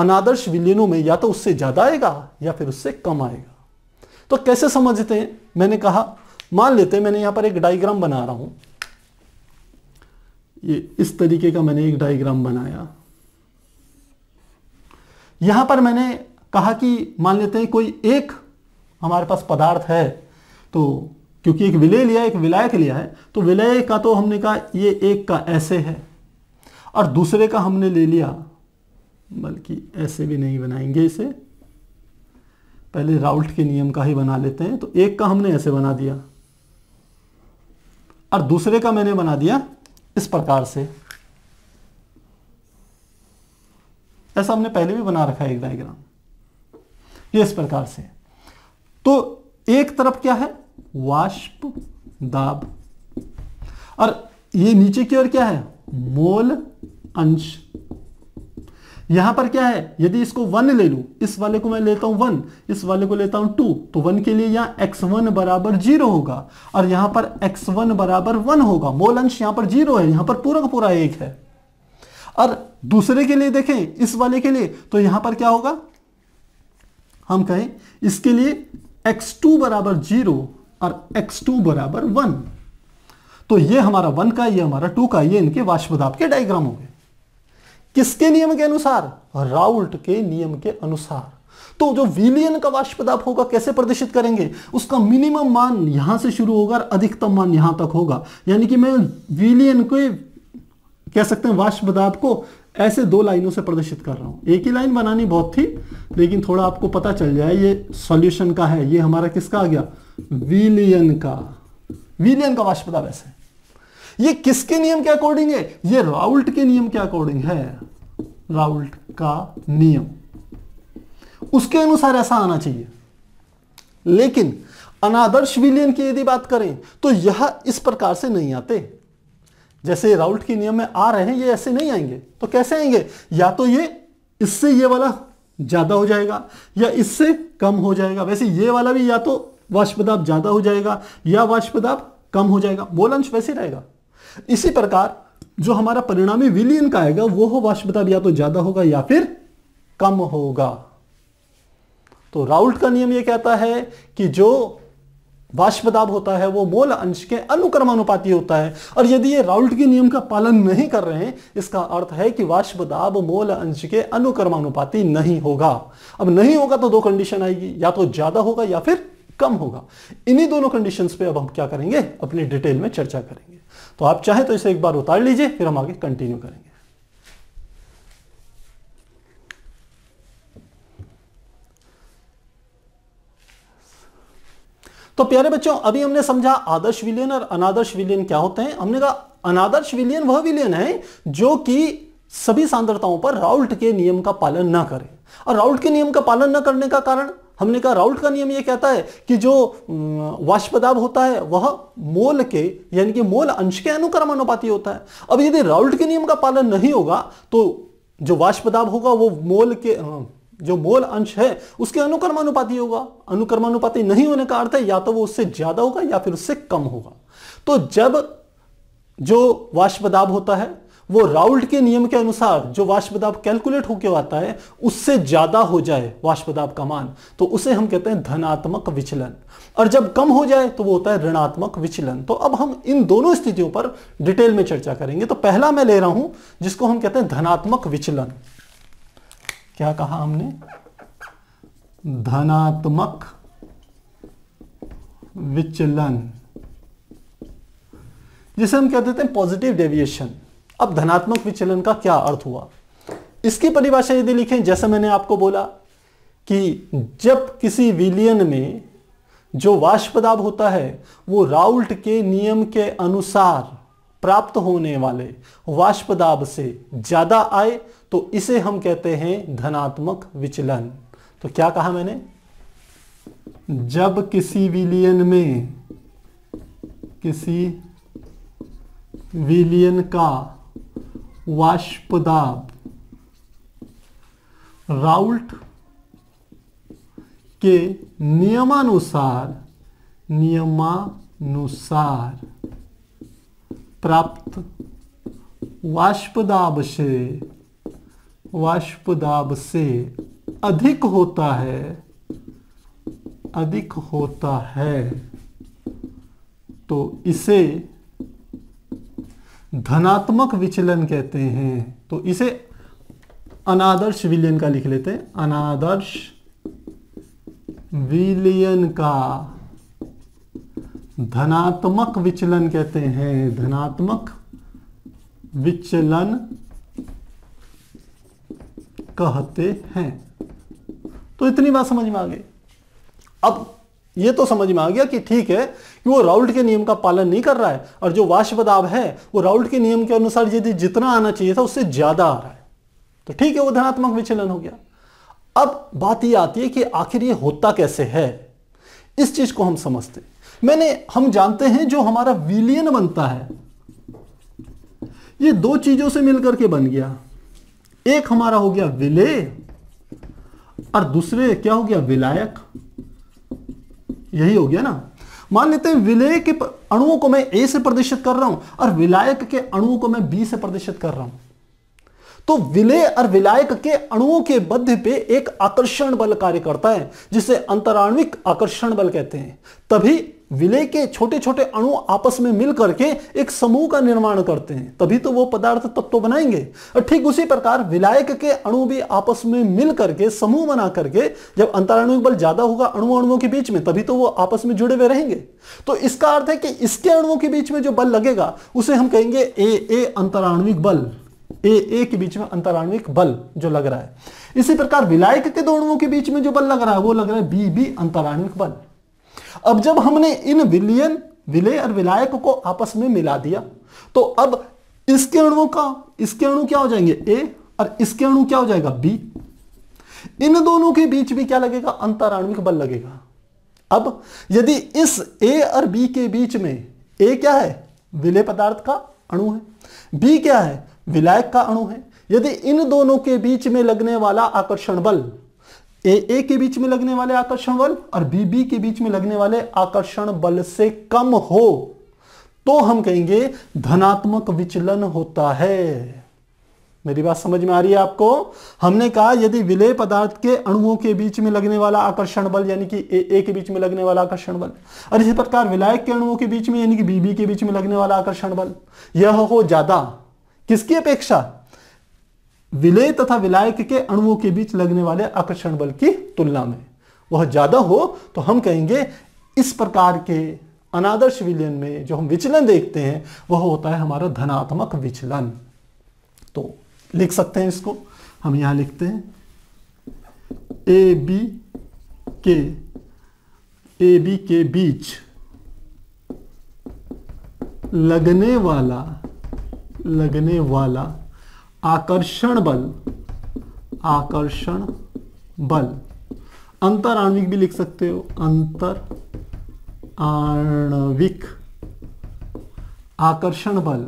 Speaker 1: अनादर्श विलियनों में या तो उससे ज़्यादा आएगा या फिर उससे कम आएगा तो कैसे समझते हैं मैंने कहा मान लेते हैं मैंने यहां पर एक डायग्राम बना रहा हूं ये इस तरीके का मैंने एक डायग्राम बनाया यहां पर मैंने कहा कि मान लेते हैं कोई एक हमारे पास पदार्थ है तो क्योंकि एक विलय लिया एक विलायक लिया है तो विलय का तो हमने कहा ये एक का ऐसे है और दूसरे का हमने ले लिया बल्कि ऐसे भी नहीं बनाएंगे इसे पहले राउल्ट के नियम का ही बना लेते हैं तो एक का हमने ऐसे बना दिया और दूसरे का मैंने बना दिया इस प्रकार से ऐसा हमने पहले भी बना रखा है एक डायग्राम ये इस प्रकार से तो एक तरफ क्या है वाष्प दाब और ये नीचे की ओर क्या है मोल अंश यहां पर क्या है यदि इसको वन ले लू इस वाले को मैं लेता हूं वन इस वाले को लेता हूं टू तो वन के लिए यहां एक्स वन बराबर जीरो होगा और यहां पर एक्स वन बराबर वन होगा मोल अंश यहां पर जीरो है यहां पर पूरा का पूरा एक है और दूसरे के लिए देखें इस वाले के लिए तो यहां पर क्या होगा हम कहें इसके लिए एक्स टू बराबर जीरो और एक्स टू बराबर वन तो ये हमारा वन का ये हमारा टू का ये इनके वाष्पदाप के डायग्राम हो गए किसके नियम के अनुसार राउल्ट के नियम के अनुसार तो जो विलियन का वाष्पदाप होगा कैसे प्रदर्शित करेंगे उसका मिनिमम मान यहां से शुरू होगा और अधिकतम मान यहां तक होगा यानी कि मैं विलियन को कह सकते हैं वाष्पदाप को ऐसे दो लाइनों से प्रदर्शित कर रहा हूं एक ही लाइन बनानी बहुत थी लेकिन थोड़ा आपको पता चल जाए ये सॉल्यूशन का है ये हमारा किसका आ गया विलियन का विलियन का वाष्पदाप ऐसे ये किसके नियम के अकॉर्डिंग है ये राउल्ट के नियम के अकॉर्डिंग है राउल्ट का नियम उसके अनुसार ऐसा आना चाहिए लेकिन अनादर्श विलियन की यदि बात करें तो यह इस प्रकार से नहीं आते जैसे राउल्ट के नियम में आ रहे हैं ये ऐसे नहीं आएंगे तो कैसे आएंगे या तो ये इससे ये वाला ज्यादा हो जाएगा या इससे कम हो जाएगा वैसे ये वाला भी या तो वाष्पदाब ज्यादा हो जाएगा या वाष्पदाब कम हो जाएगा मोल अंश वैसे रहेगा इसी प्रकार जो हमारा परिणामी विलियन का आएगा वो हो या तो ज्यादा होगा या फिर कम होगा तो राउल्ट का नियम यह कहता है कि जो वाष्पदाब होता है वो मोल अंश के अनुक्रमानुपाती होता है और यदि ये राउल्ट के नियम का पालन नहीं कर रहे हैं इसका अर्थ है कि वाष्पदाब मोल अंश के अनुक्रमानुपाती नहीं होगा अब नहीं होगा तो दो कंडीशन आएगी या तो ज्यादा होगा या फिर कम होगा इन्हीं दोनों कंडीशंस पे अब हम क्या करेंगे अपनी डिटेल में चर्चा करेंगे तो आप चाहे तो इसे एक बार उतार लीजिए फिर हम आगे कंटिन्यू करेंगे तो प्यारे बच्चों अभी हमने समझा आदर्श विलियन और अनादर्श विलियन क्या होते हैं हमने कहा अनादर्श विलियन वह विलियन है जो कि सभी सांद्रताओं पर राउल्ट के नियम का पालन ना करे और राउल्ट के नियम का पालन न करने का कारण हमने कहा राउल्ट का नियम ये कहता है कि जो वाष्पदाब होता है वह मोल के यानी कि मोल अंश के अनुक्रम अनुपाती होता है अब यदि राउल्ट के नियम का पालन नहीं होगा तो जो वाष्पदाब होगा वो मोल के जो मोल अंश है उसके अनुक्रमानुपाती होगा अनुक्रमानुपाती नहीं होने का अर्थ है या तो वो उससे ज्यादा होगा या फिर उससे कम होगा तो जब जो वाष्पदाब होता है वो राउल्ट के नियम के अनुसार जो वाष्पदाब कैलकुलेट होकर आता है उससे ज्यादा हो जाए वाष्पदाब का मान तो उसे हम कहते हैं धनात्मक विचलन और जब कम हो जाए तो वो होता है ऋणात्मक विचलन तो अब हम इन दोनों स्थितियों पर डिटेल में चर्चा करेंगे तो पहला मैं ले रहा हूं जिसको हम कहते हैं धनात्मक विचलन क्या कहा हमने धनात्मक विचलन जिसे हम कहते हैं पॉजिटिव डेविएशन अब धनात्मक विचलन का क्या अर्थ हुआ इसकी परिभाषा यदि लिखें जैसे मैंने आपको बोला कि जब किसी विलियन में जो वाष्पदाब होता है वो राउल्ट के नियम के अनुसार प्राप्त होने वाले वाष्पदाब से ज्यादा आए तो इसे हम कहते हैं धनात्मक विचलन तो क्या कहा मैंने जब किसी विलियन में किसी विलियन का वाष्पदाब राउल्ट के नियमानुसार नियमानुसार प्राप्त वाष्पदाब से वाष्पदाब से अधिक होता है अधिक होता है तो इसे धनात्मक विचलन कहते हैं तो इसे अनादर्श विलयन का लिख लेते हैं अनादर्श विलयन का धनात्मक विचलन कहते हैं धनात्मक विचलन कहते हैं तो इतनी बात समझ में आ गई अब ये तो समझ में आ गया कि ठीक है कि वो राउल्ट के नियम का पालन नहीं कर रहा है और जो वाष्प दाब है वो राउल्ट के नियम के अनुसार यदि जितना आना चाहिए था उससे ज्यादा आ रहा है तो ठीक है वो धनात्मक विचलन हो गया अब बात ये आती है कि आखिर ये होता कैसे है इस चीज को हम समझते मैंने हम जानते हैं जो हमारा विलियन बनता है ये दो चीजों से मिलकर के बन गया एक हमारा हो गया विलय और दूसरे क्या हो गया विलायक यही हो गया ना मान लेते हैं विलय के अणुओं को मैं ए से प्रदर्शित कर रहा हूं और विलायक के अणुओं को मैं बी से प्रदर्शित कर रहा हूं तो विलय और विलायक के अणुओं के मध्य पे एक आकर्षण बल कार्य करता है जिसे अंतराणविक आकर्षण बल कहते हैं तभी विलय के छोटे छोटे अणु आपस में मिल करके एक समूह का निर्माण करते हैं तभी तो वो पदार्थ तत्व तो बनाएंगे और ठीक उसी प्रकार विलायक के अणु भी आपस में मिल करके समूह बना करके जब अंतरणुक बल ज्यादा होगा अणु अणुओं के बीच में तभी तो वो आपस में जुड़े हुए रहेंगे तो इसका अर्थ है कि इसके अणुओं के बीच में जो बल लगेगा उसे हम कहेंगे ए ए अंतराणुक बल ए ए के बीच में अंतराणुक बल जो लग रहा है इसी प्रकार विलायक के दो अणुओं के बीच में जो बल लग रहा है वो लग रहा है बी बी अंतराणुक बल अब जब हमने इन विलियन विलय और विलायक को आपस में मिला दिया तो अब इसके अणु का इसके अणु क्या हो जाएंगे ए और इसके अणु क्या हो जाएगा बी इन दोनों के बीच भी क्या लगेगा अंतराणविक बल लगेगा अब यदि इस ए और बी के बीच में ए क्या है विलय पदार्थ का अणु है बी क्या है विलायक का अणु है यदि इन दोनों के बीच में लगने वाला आकर्षण बल ए ए के बीच में लगने वाले आकर्षण बल और बी बी के बीच में लगने वाले आकर्षण बल से कम हो तो हम कहेंगे धनात्मक विचलन होता है मेरी बात समझ में आ रही है आपको हमने कहा यदि विलय पदार्थ के अणुओं के बीच में लगने वाला आकर्षण बल यानी कि ए ए के बीच में लगने वाला आकर्षण बल और इसी प्रकार विलायक के अणुओं के बीच में यानी कि बीबी के बीच में लगने वाला आकर्षण बल यह हो ज्यादा किसकी अपेक्षा विलय तथा विलायक के अणुओं के बीच लगने वाले आकर्षण बल की तुलना में वह ज्यादा हो तो हम कहेंगे इस प्रकार के अनादर्श विलयन में जो हम विचलन देखते हैं वह होता है हमारा धनात्मक विचलन तो लिख सकते हैं इसको हम यहां लिखते हैं ए बी के ए बी के बीच लगने वाला लगने वाला आकर्षण बल आकर्षण बल अंतर आणविक भी लिख सकते हो अंतर आणविक आकर्षण बल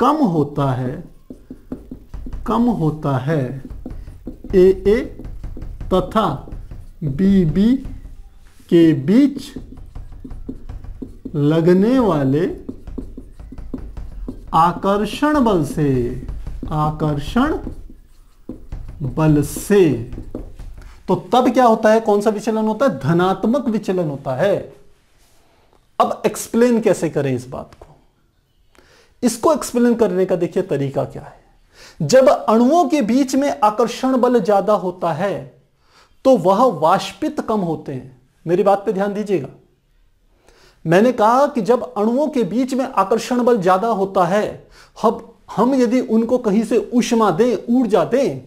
Speaker 1: कम होता है कम होता है ए ए तथा बी बी के बीच लगने वाले आकर्षण बल से आकर्षण बल से तो तब क्या होता है कौन सा विचलन होता है धनात्मक विचलन होता है अब एक्सप्लेन कैसे करें इस बात को इसको एक्सप्लेन करने का देखिए तरीका क्या है जब अणुओं के बीच में आकर्षण बल ज्यादा होता है तो वह वाष्पित कम होते हैं मेरी बात पे ध्यान दीजिएगा मैंने कहा कि जब अणुओं के बीच में आकर्षण बल ज्यादा होता है हम हम यदि उनको कहीं से उष्मा दें ऊर्जा दें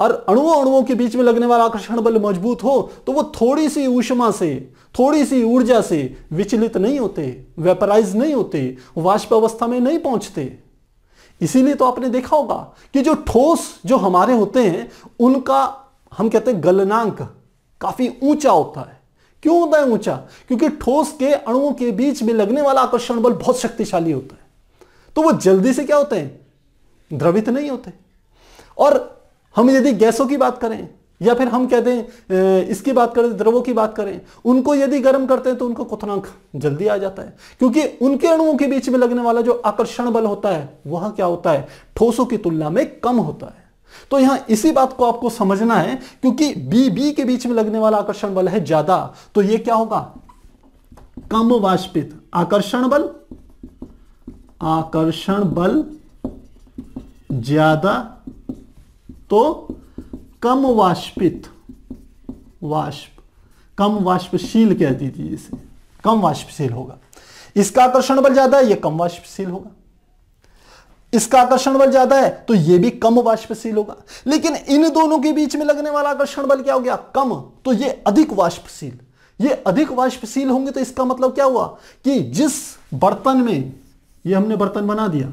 Speaker 1: और अणुओं अणुओं के बीच में लगने वाला आकर्षण बल मजबूत हो तो वो थोड़ी सी ऊष्मा से थोड़ी सी ऊर्जा से विचलित नहीं होते वेपराइज नहीं होते वाष्प अवस्था में नहीं पहुंचते इसीलिए तो आपने देखा होगा कि जो ठोस जो हमारे होते हैं उनका हम कहते हैं गलनांक काफी ऊंचा होता है क्यों होता है ऊंचा क्योंकि ठोस के अणुओं के बीच में लगने वाला आकर्षण बल बहुत शक्तिशाली होता है तो वो जल्दी से क्या होते हैं द्रवित नहीं होते और हम यदि गैसों की बात करें या फिर हम कहते हैं इसकी बात करें द्रवों की बात करें उनको यदि गर्म करते हैं तो उनको कुथनांक जल्दी आ जाता है क्योंकि उनके अणुओं के बीच में लगने वाला जो आकर्षण बल होता है वह क्या होता है ठोसों की तुलना में कम होता है तो यहां इसी बात को आपको समझना है क्योंकि बी बी के बीच में लगने वाला आकर्षण बल है ज्यादा तो यह क्या होगा कम वाष्पित आकर्षण बल आकर्षण बल ज्यादा तो कम वाष्पित वाष्प कम वाष्पशील कह दीजिए इसे कम वाष्पशील होगा इसका आकर्षण बल ज्यादा है यह कम वाष्पशील होगा इसका आकर्षण बल ज्यादा है तो यह भी कम वाष्पशील होगा लेकिन इन दोनों के बीच में लगने वाला आकर्षण बल क्या हो गया कम तो यह अधिक वाष्पशील ये अधिक वाष्पशील होंगे तो इसका मतलब क्या हुआ कि जिस बर्तन में ये हमने बर्तन बना दिया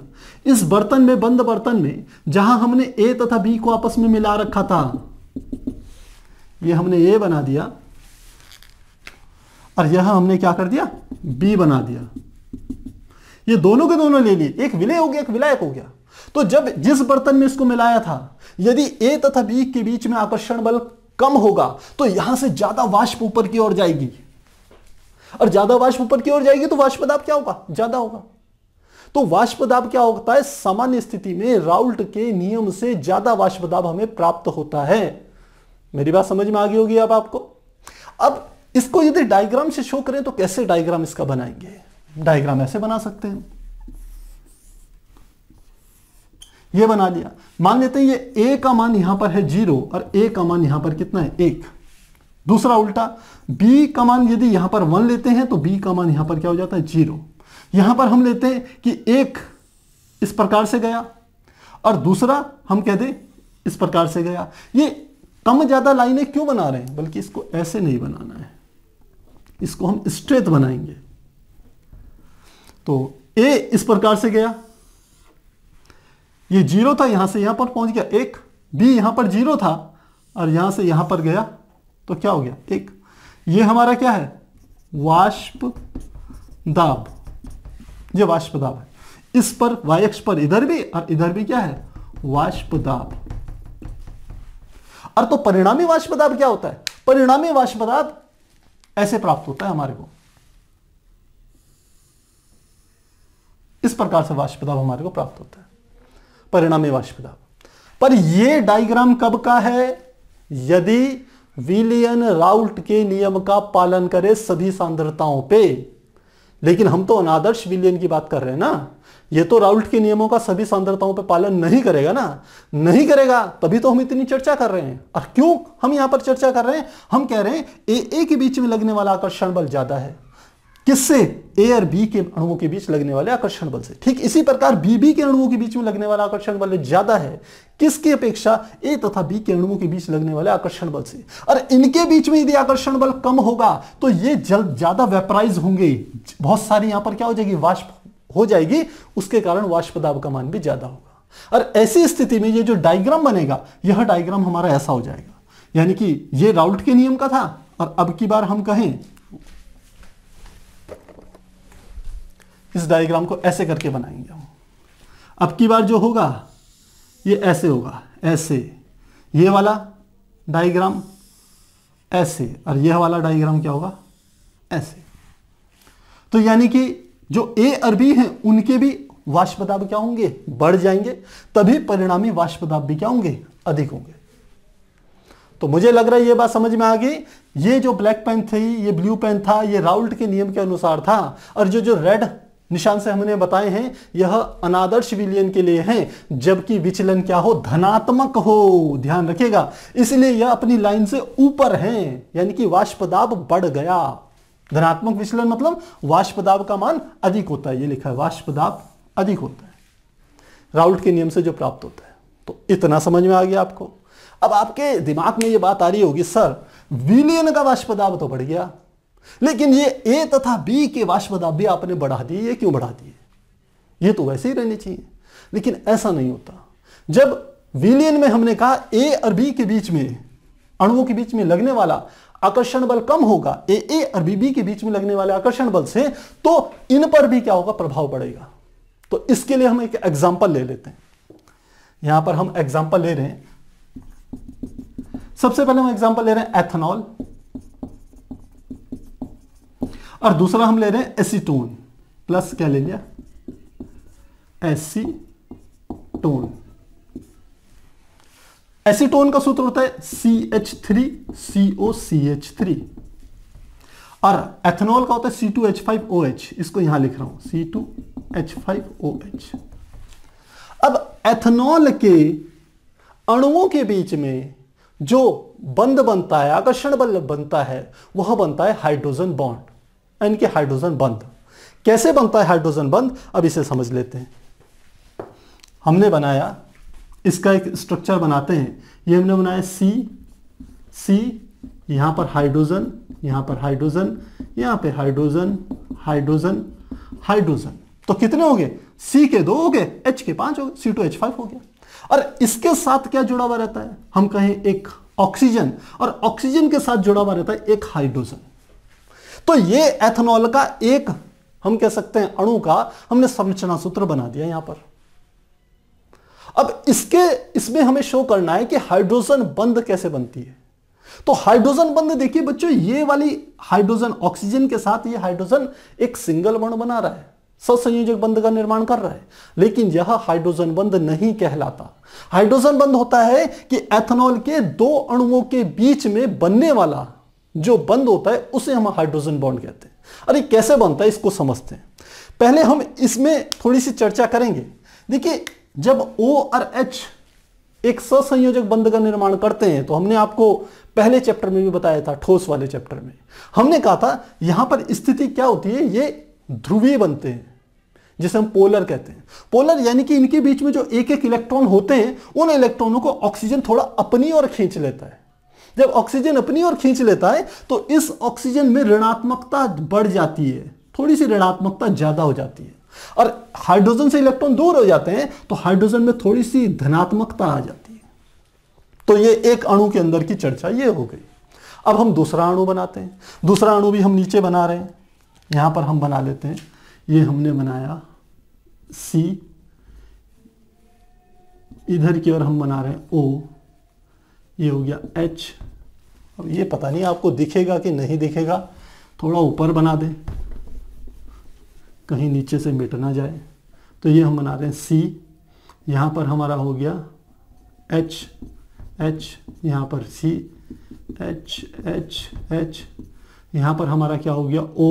Speaker 1: इस बर्तन में बंद बर्तन में जहां हमने ए तथा बी को आपस में मिला रखा था ये हमने ए बना दिया और यह हमने क्या कर दिया बी बना दिया ये दोनों के दोनों ले लिए एक विलय हो गया एक विलायक हो गया तो जब जिस बर्तन में इसको मिलाया था यदि ए तथा बी के बीच में आकर्षण बल कम होगा तो यहां से ज्यादा वाष्प ऊपर की ओर जाएगी और ज्यादा वाष्प ऊपर की ओर जाएगी तो वाष्प पदार्थ क्या होगा ज्यादा होगा तो वाष्प दाब क्या होता है सामान्य स्थिति में राउल्ट के नियम से ज्यादा वाष्प दाब हमें प्राप्त होता है मेरी बात समझ में आ गई होगी अब आपको अब इसको यदि डायग्राम से शो करें तो कैसे डायग्राम इसका बनाएंगे डायग्राम ऐसे बना सकते हैं ये बना लिया मान लेते हैं ये ए का मान यहां पर है जीरो और ए का मान यहां पर कितना है एक दूसरा उल्टा बी का मान यदि यहां पर वन लेते हैं तो बी का मान यहां पर क्या हो जाता है जीरो यहां पर हम लेते हैं कि एक इस प्रकार से गया और दूसरा हम कह दें इस प्रकार से गया ये कम ज़्यादा लाइनें क्यों बना रहे हैं बल्कि इसको ऐसे नहीं बनाना है इसको हम स्ट्रेट बनाएंगे तो ए इस प्रकार से गया ये जीरो था यहां से यहां पर पहुंच गया एक बी यहां पर जीरो था और यहां से यहां पर गया तो क्या हो गया एक ये हमारा क्या है वाष्प दाब ये वाष्पदाब है इस पर वायक्ष पर इधर भी और इधर भी क्या है वाष्पदाब और तो परिणामी वाष्पदाब क्या होता है परिणामी वाष्पदाब ऐसे प्राप्त होता है हमारे को इस प्रकार से वाष्पदाब हमारे को प्राप्त होता है परिणामी वाष्पदाब पर यह डायग्राम कब का है यदि विलियन राउल्ट के नियम का पालन करे सभी सांद्रताओं पे लेकिन हम तो अनादर्श विलियन की बात कर रहे हैं ना ये तो राउल्ट के नियमों का सभी सांद्रताओं पर पालन नहीं करेगा ना नहीं करेगा तभी तो हम इतनी चर्चा कर रहे हैं और क्यों हम यहां पर चर्चा कर रहे हैं हम कह रहे हैं ए ए के बीच में लगने वाला आकर्षण बल ज्यादा है किससे ए और बी के अणुओं के बीच लगने वाले आकर्षण बल से ठीक इसी प्रकार बी बी के अणुओं के बीच में लगने वाला आकर्षण बल ज्यादा है किसकी अपेक्षा ए तथा बी के अणुओं के बीच लगने वाले आकर्षण बल से और इनके बीच में यदि आकर्षण बल कम होगा तो ये जल्द ज्यादा वेपराइज होंगे बहुत सारी यहां पर क्या हो जाएगी वाष्प हो जाएगी उसके कारण वाष्प दाब का मान भी ज्यादा होगा और ऐसी स्थिति में ये जो डायग्राम बनेगा यह डायग्राम हमारा ऐसा हो जाएगा यानी कि ये राउल्ट के नियम का था और अब की बार हम कहें इस डायग्राम को ऐसे करके बनाएंगे हम अब की बार जो होगा ये ऐसे होगा ऐसे ये वाला डायग्राम ऐसे और यह वाला डायग्राम क्या होगा ऐसे तो यानी कि जो ए और बी हैं उनके भी वाष्पदाब क्या होंगे बढ़ जाएंगे तभी परिणामी वाष्पदाब भी क्या होंगे अधिक होंगे तो मुझे लग रहा है ये बात समझ में आ गई ये जो ब्लैक पेन थी ये ब्लू पेन था ये राउल्ट के नियम के अनुसार था और जो जो रेड निशान से हमने बताए हैं यह अनादर्श विलियन के लिए हैं जबकि विचलन क्या हो धनात्मक हो ध्यान रखेगा इसलिए यह अपनी लाइन से ऊपर हैं यानी कि वाष्पदाब बढ़ गया धनात्मक विचलन मतलब वाष्पदाब का मान अधिक होता है यह लिखा है वाष्पदाब अधिक होता है राउल्ट के नियम से जो प्राप्त होता है तो इतना समझ में आ गया आपको अब आपके दिमाग में यह बात आ रही होगी सर विलियन का वाष्पदाब तो बढ़ गया लेकिन ये ए तथा बी के वाष्पदाब आपने बढ़ा दिए ये क्यों बढ़ा दिए ये तो वैसे ही रहने चाहिए लेकिन ऐसा नहीं होता जब विलियन में हमने कहा ए और बी के बीच में अणुओं के बीच में लगने वाला आकर्षण बल कम होगा ए ए और बी बी के बीच में लगने वाले आकर्षण बल से तो इन पर भी क्या होगा प्रभाव पड़ेगा तो इसके लिए हम एक एग्जाम्पल ले लेते हैं यहां पर हम एग्जाम्पल ले रहे हैं सबसे पहले हम एग्जाम्पल ले रहे हैं एथेनॉल और दूसरा हम ले रहे हैं एसीटोन प्लस क्या ले लिया एसीटोन एसीटोन का सूत्र होता है C H three C O C H three और एथेनॉल का होता है C two H five O H इसको यहां लिख रहा हूं C two H five O H अब एथेनॉल के अणुओं के बीच में जो बंद बनता है आकर्षण बल बनता है वह बनता है हाइड्रोजन बॉन्ड यानी कि हाइड्रोजन बंद कैसे बनता है हाइड्रोजन बंद अब इसे समझ लेते हैं हमने बनाया इसका एक स्ट्रक्चर बनाते हैं ये हमने बनाया C, C, यहाँ पर हाइड्रोजन यहाँ पर हाइड्रोजन यहाँ पर हाइड्रोजन हाइड्रोजन हाइड्रोजन तो कितने हो गए सी के दो हो गए एच के पांच हो गए सी टू एच फाइव हो गया और इसके साथ क्या जुड़ा हुआ रहता है हम कहें एक ऑक्सीजन और ऑक्सीजन के साथ जुड़ा हुआ रहता है एक हाइड्रोजन तो ये एथेनॉल का एक हम कह सकते हैं अणु का हमने संरचना सूत्र बना दिया यहां पर अब इसके इसमें हमें शो करना है कि हाइड्रोजन बंद कैसे बनती है तो हाइड्रोजन बंद देखिए बच्चों ये वाली हाइड्रोजन ऑक्सीजन के साथ ये हाइड्रोजन एक सिंगल वर्ण बना रहा है ससंयोजक बंद का निर्माण कर रहा है लेकिन यह हाइड्रोजन बंद नहीं कहलाता हाइड्रोजन बंद होता है कि एथेनॉल के दो अणुओं के बीच में बनने वाला जो बंद होता है उसे हम हाइड्रोजन बॉन्ड कहते हैं अरे कैसे बनता है इसको समझते हैं पहले हम इसमें थोड़ी सी चर्चा करेंगे देखिए जब ओ और एच एक ससंयोजक बंध का निर्माण करते हैं तो हमने आपको पहले चैप्टर में भी बताया था ठोस वाले चैप्टर में हमने कहा था यहां पर स्थिति क्या होती है ये ध्रुवीय बनते हैं जिसे हम पोलर कहते हैं पोलर यानी कि इनके बीच में जो एक एक इलेक्ट्रॉन होते हैं उन इलेक्ट्रॉनों को ऑक्सीजन थोड़ा अपनी ओर खींच लेता है जब ऑक्सीजन अपनी ओर खींच लेता है तो इस ऑक्सीजन में ऋणात्मकता बढ़ जाती है थोड़ी सी ऋणात्मकता ज़्यादा हो जाती है और हाइड्रोजन से इलेक्ट्रॉन दूर हो जाते हैं तो हाइड्रोजन में थोड़ी सी धनात्मकता आ जाती है तो ये एक अणु के अंदर की चर्चा ये हो गई अब हम दूसरा अणु बनाते हैं दूसरा अणु भी हम नीचे बना रहे हैं यहां पर हम बना लेते हैं ये हमने बनाया सी इधर की ओर हम बना रहे हैं ओ ये हो गया एच अब ये पता नहीं आपको दिखेगा कि नहीं दिखेगा थोड़ा ऊपर बना दें कहीं नीचे से मिट ना जाए तो ये हम बना रहे हैं सी यहाँ पर हमारा हो गया एच एच यहाँ पर सी एच एच एच यहाँ पर हमारा क्या हो गया ओ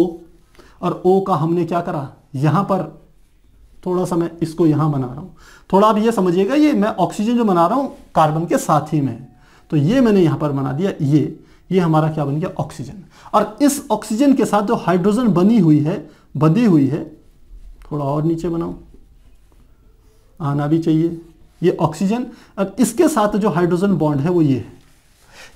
Speaker 1: और ओ का हमने क्या करा यहाँ पर थोड़ा सा मैं इसको यहाँ बना रहा हूँ थोड़ा आप ये समझिएगा ये मैं ऑक्सीजन जो बना रहा हूँ कार्बन के साथ ही में तो ये मैंने यहाँ पर बना दिया ये ये हमारा क्या बन गया ऑक्सीजन और इस ऑक्सीजन के साथ जो हाइड्रोजन बनी हुई है बंधी हुई है थोड़ा और नीचे बनाओ आना भी चाहिए ये ऑक्सीजन और इसके साथ जो हाइड्रोजन बॉन्ड है वो ये है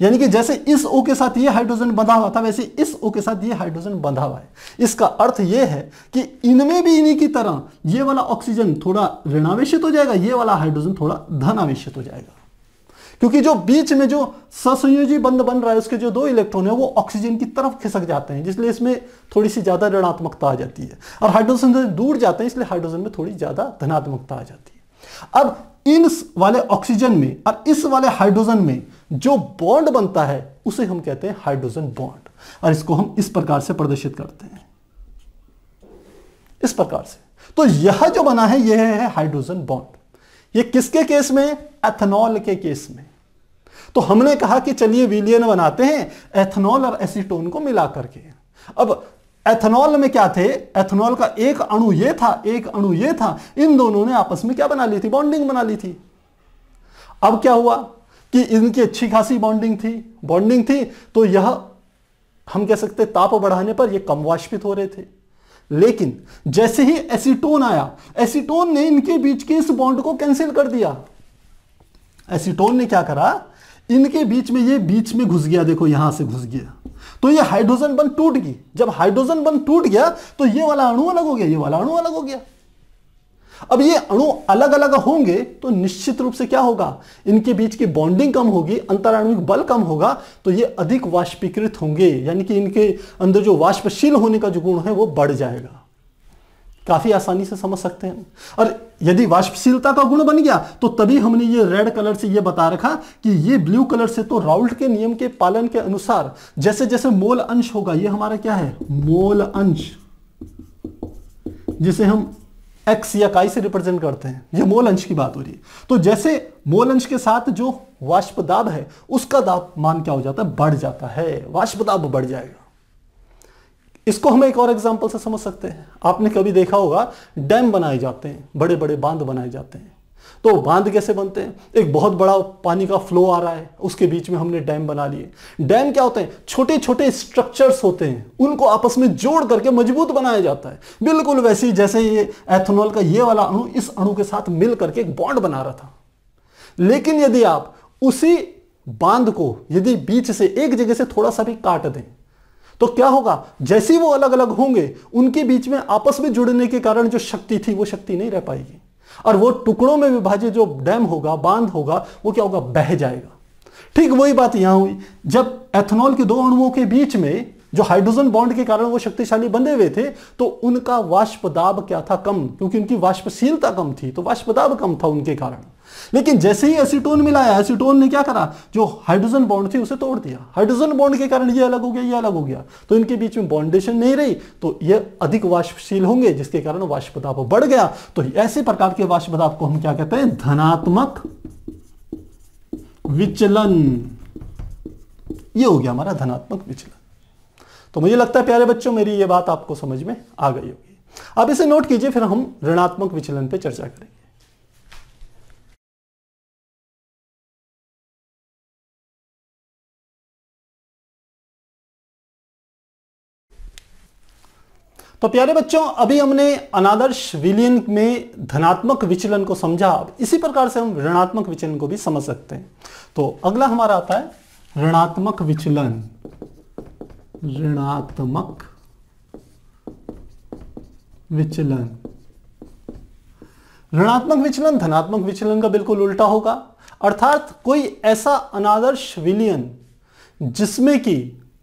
Speaker 1: यानी कि जैसे इस ओ के साथ ये हाइड्रोजन बंधा हुआ था वैसे इस ओ के साथ ये हाइड्रोजन बंधा हुआ है इसका अर्थ ये है कि इनमें भी इन्हीं की तरह ये वाला ऑक्सीजन थोड़ा ऋणावेशित हो जाएगा ये वाला हाइड्रोजन थोड़ा धनावेशित हो जाएगा क्योंकि जो बीच में जो ससंयोजी बंद बन रहा है उसके जो दो इलेक्ट्रॉन है वो ऑक्सीजन की तरफ खिसक जाते हैं जिसलिए इसमें थोड़ी सी ज़्यादा ऋणात्मकता आ जाती है और हाइड्रोजन से दूर जाते हैं इसलिए हाइड्रोजन में थोड़ी ज़्यादा धनात्मकता आ जाती है अब इन वाले ऑक्सीजन में और इस वाले हाइड्रोजन में जो बॉन्ड बनता है उसे हम कहते हैं हाइड्रोजन बॉन्ड और इसको हम इस प्रकार से प्रदर्शित करते हैं इस प्रकार से तो यह जो बना है यह है हाइड्रोजन बॉन्ड ये किसके केस में एथेनॉल के केस में तो हमने कहा कि चलिए विलियन बनाते हैं एथेनॉल और एसीटोन को मिला करके अब एथनॉल में क्या थे एथेनॉल का एक अणु ये था एक अणु ये था इन दोनों ने आपस में क्या बना ली थी बॉन्डिंग बना ली थी अब क्या हुआ कि इनकी अच्छी खासी बॉन्डिंग थी बॉन्डिंग थी तो यह हम कह सकते ताप बढ़ाने पर यह कम वाष्पित हो रहे थे लेकिन जैसे ही एसीटोन आया एसीटोन ने इनके बीच के इस बॉन्ड को कैंसिल कर दिया एसीटोन ने क्या करा इनके बीच में ये बीच में घुस गया देखो यहां से घुस गया तो ये हाइड्रोजन बन टूट गई जब हाइड्रोजन बन टूट गया तो ये वाला अणु अलग हो गया ये वाला अणु अलग हो गया अब ये अणु अलग अलग होंगे तो निश्चित रूप से क्या होगा इनके बीच की बॉन्डिंग कम होगी अंतराणुिक बल कम होगा तो ये अधिक वाष्पीकृत होंगे यानी कि इनके अंदर जो वाष्पशील होने का जो गुण है वो बढ़ जाएगा काफी आसानी से समझ सकते हैं और यदि वाष्पशीलता का गुण बन गया तो तभी हमने ये रेड कलर से ये बता रखा कि ये ब्लू कलर से तो राउल्ट के नियम के पालन के अनुसार जैसे जैसे मोल अंश होगा ये हमारा क्या है मोल अंश जिसे हम एक्स या काई से रिप्रेजेंट करते हैं ये मोल अंश की बात हो रही है तो जैसे मोल अंश के साथ जो वाष्प दाब है उसका दाब मान क्या हो जाता है बढ़ जाता है वाष्प दाब बढ़ जाएगा इसको हम एक और एग्जाम्पल से समझ सकते हैं आपने कभी देखा होगा डैम बनाए जाते हैं बड़े बड़े बांध बनाए जाते हैं तो बांध कैसे बनते हैं एक बहुत बड़ा पानी का फ्लो आ रहा है उसके बीच में हमने डैम बना लिए डैम क्या होते हैं छोटे छोटे स्ट्रक्चर्स होते हैं उनको आपस में जोड़ करके मजबूत बनाया जाता है बिल्कुल वैसे ही जैसे ये एथेनॉल का ये वाला अणु इस अणु के साथ मिल करके एक बॉन्ड बना रहा था लेकिन यदि आप उसी बांध को यदि बीच से एक जगह से थोड़ा सा भी काट दें तो क्या होगा जैसे ही वो अलग अलग होंगे उनके बीच में आपस में जुड़ने के कारण जो शक्ति थी वो शक्ति नहीं रह पाएगी और वो टुकड़ों में विभाजित जो डैम होगा बांध होगा वो क्या होगा बह जाएगा ठीक वही बात यहां हुई जब एथेनॉल के दो अणुओं के बीच में जो हाइड्रोजन बॉन्ड के कारण वो शक्तिशाली बंधे हुए थे तो उनका वाष्प दाब क्या था कम क्योंकि उनकी वाष्पशीलता कम थी तो वाष्प दाब कम था उनके कारण लेकिन जैसे ही एसीटोन मिलाया एसीटोन ने क्या करा जो हाइड्रोजन बॉन्ड थी उसे तोड़ दिया हाइड्रोजन बॉन्ड के कारण ये अलग हो गया ये अलग हो गया तो इनके बीच में बॉन्डेशन नहीं रही तो ये अधिक वाष्पशील होंगे जिसके कारण वाष्पदाप बढ़ गया तो ऐसे प्रकार के वाष्पदाप को हम क्या कहते हैं धनात्मक विचलन ये हो गया हमारा धनात्मक विचलन तो मुझे लगता है प्यारे बच्चों मेरी ये बात आपको समझ में आ गई होगी आप इसे नोट कीजिए फिर हम ऋणात्मक विचलन पर चर्चा करेंगे तो प्यारे बच्चों अभी हमने अनादर्श विलियन में धनात्मक विचलन को समझा इसी प्रकार से हम ऋणात्मक विचलन को भी समझ सकते हैं तो अगला हमारा आता है ऋणात्मक विचलन ऋणात्मक विचलन ऋणात्मक विचलन धनात्मक विचलन का बिल्कुल उल्टा होगा अर्थात कोई ऐसा अनादर्श विलियन जिसमें कि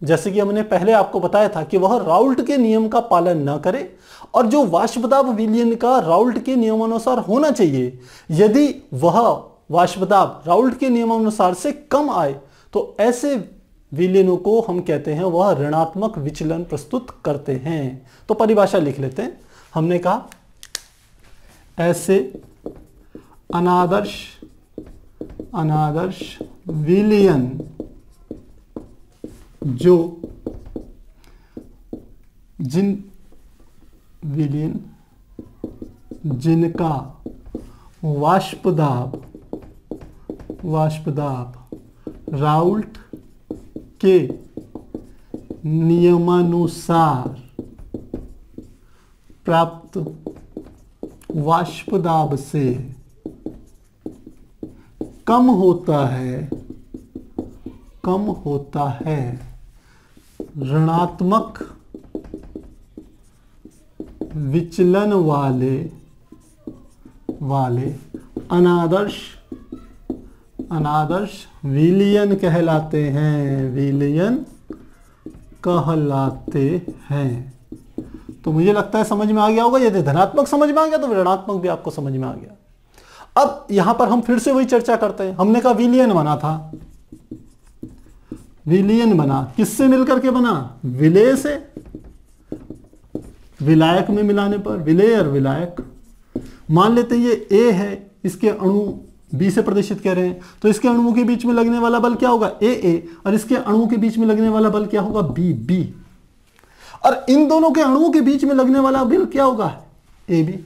Speaker 1: जैसे कि हमने पहले आपको बताया था कि वह राउल्ट के नियम का पालन न करे और जो वाष्पदाब विलियन का राउल्ट के नियमानुसार होना चाहिए यदि वह वाष्पदाब राउल्ट के नियमानुसार से कम आए तो ऐसे विलियनों को हम कहते हैं वह ऋणात्मक विचलन प्रस्तुत करते हैं तो परिभाषा लिख लेते हैं हमने कहा ऐसे अनादर्श अनादर्श विलियन जो जिन विलीन जिनका वाष्पदाब वाष्पदाब राउल्ट के नियमानुसार प्राप्त वाष्पदाब से कम होता है कम होता है ऋणात्मक विचलन वाले वाले अनादर्श अनादर्श विलियन कहलाते हैं विलियन कहलाते हैं तो मुझे लगता है समझ में आ गया होगा यदि धनात्मक समझ में आ गया तो ऋणात्मक भी आपको समझ में आ गया अब यहां पर हम फिर से वही चर्चा करते हैं हमने कहा विलियन बना था विलियन बना किससे मिलकर के बना विलय से विलायक में मिलाने पर विलय और विलायक मान लेते ये ए है इसके अणु बी से प्रदर्शित कह रहे हैं तो इसके अणुओं के बीच में लगने वाला बल क्या होगा ए ए और इसके अणुओं के बीच में लगने वाला बल क्या होगा बी बी और इन दोनों के अणुओं के बीच में लगने वाला बल क्या होगा ए बी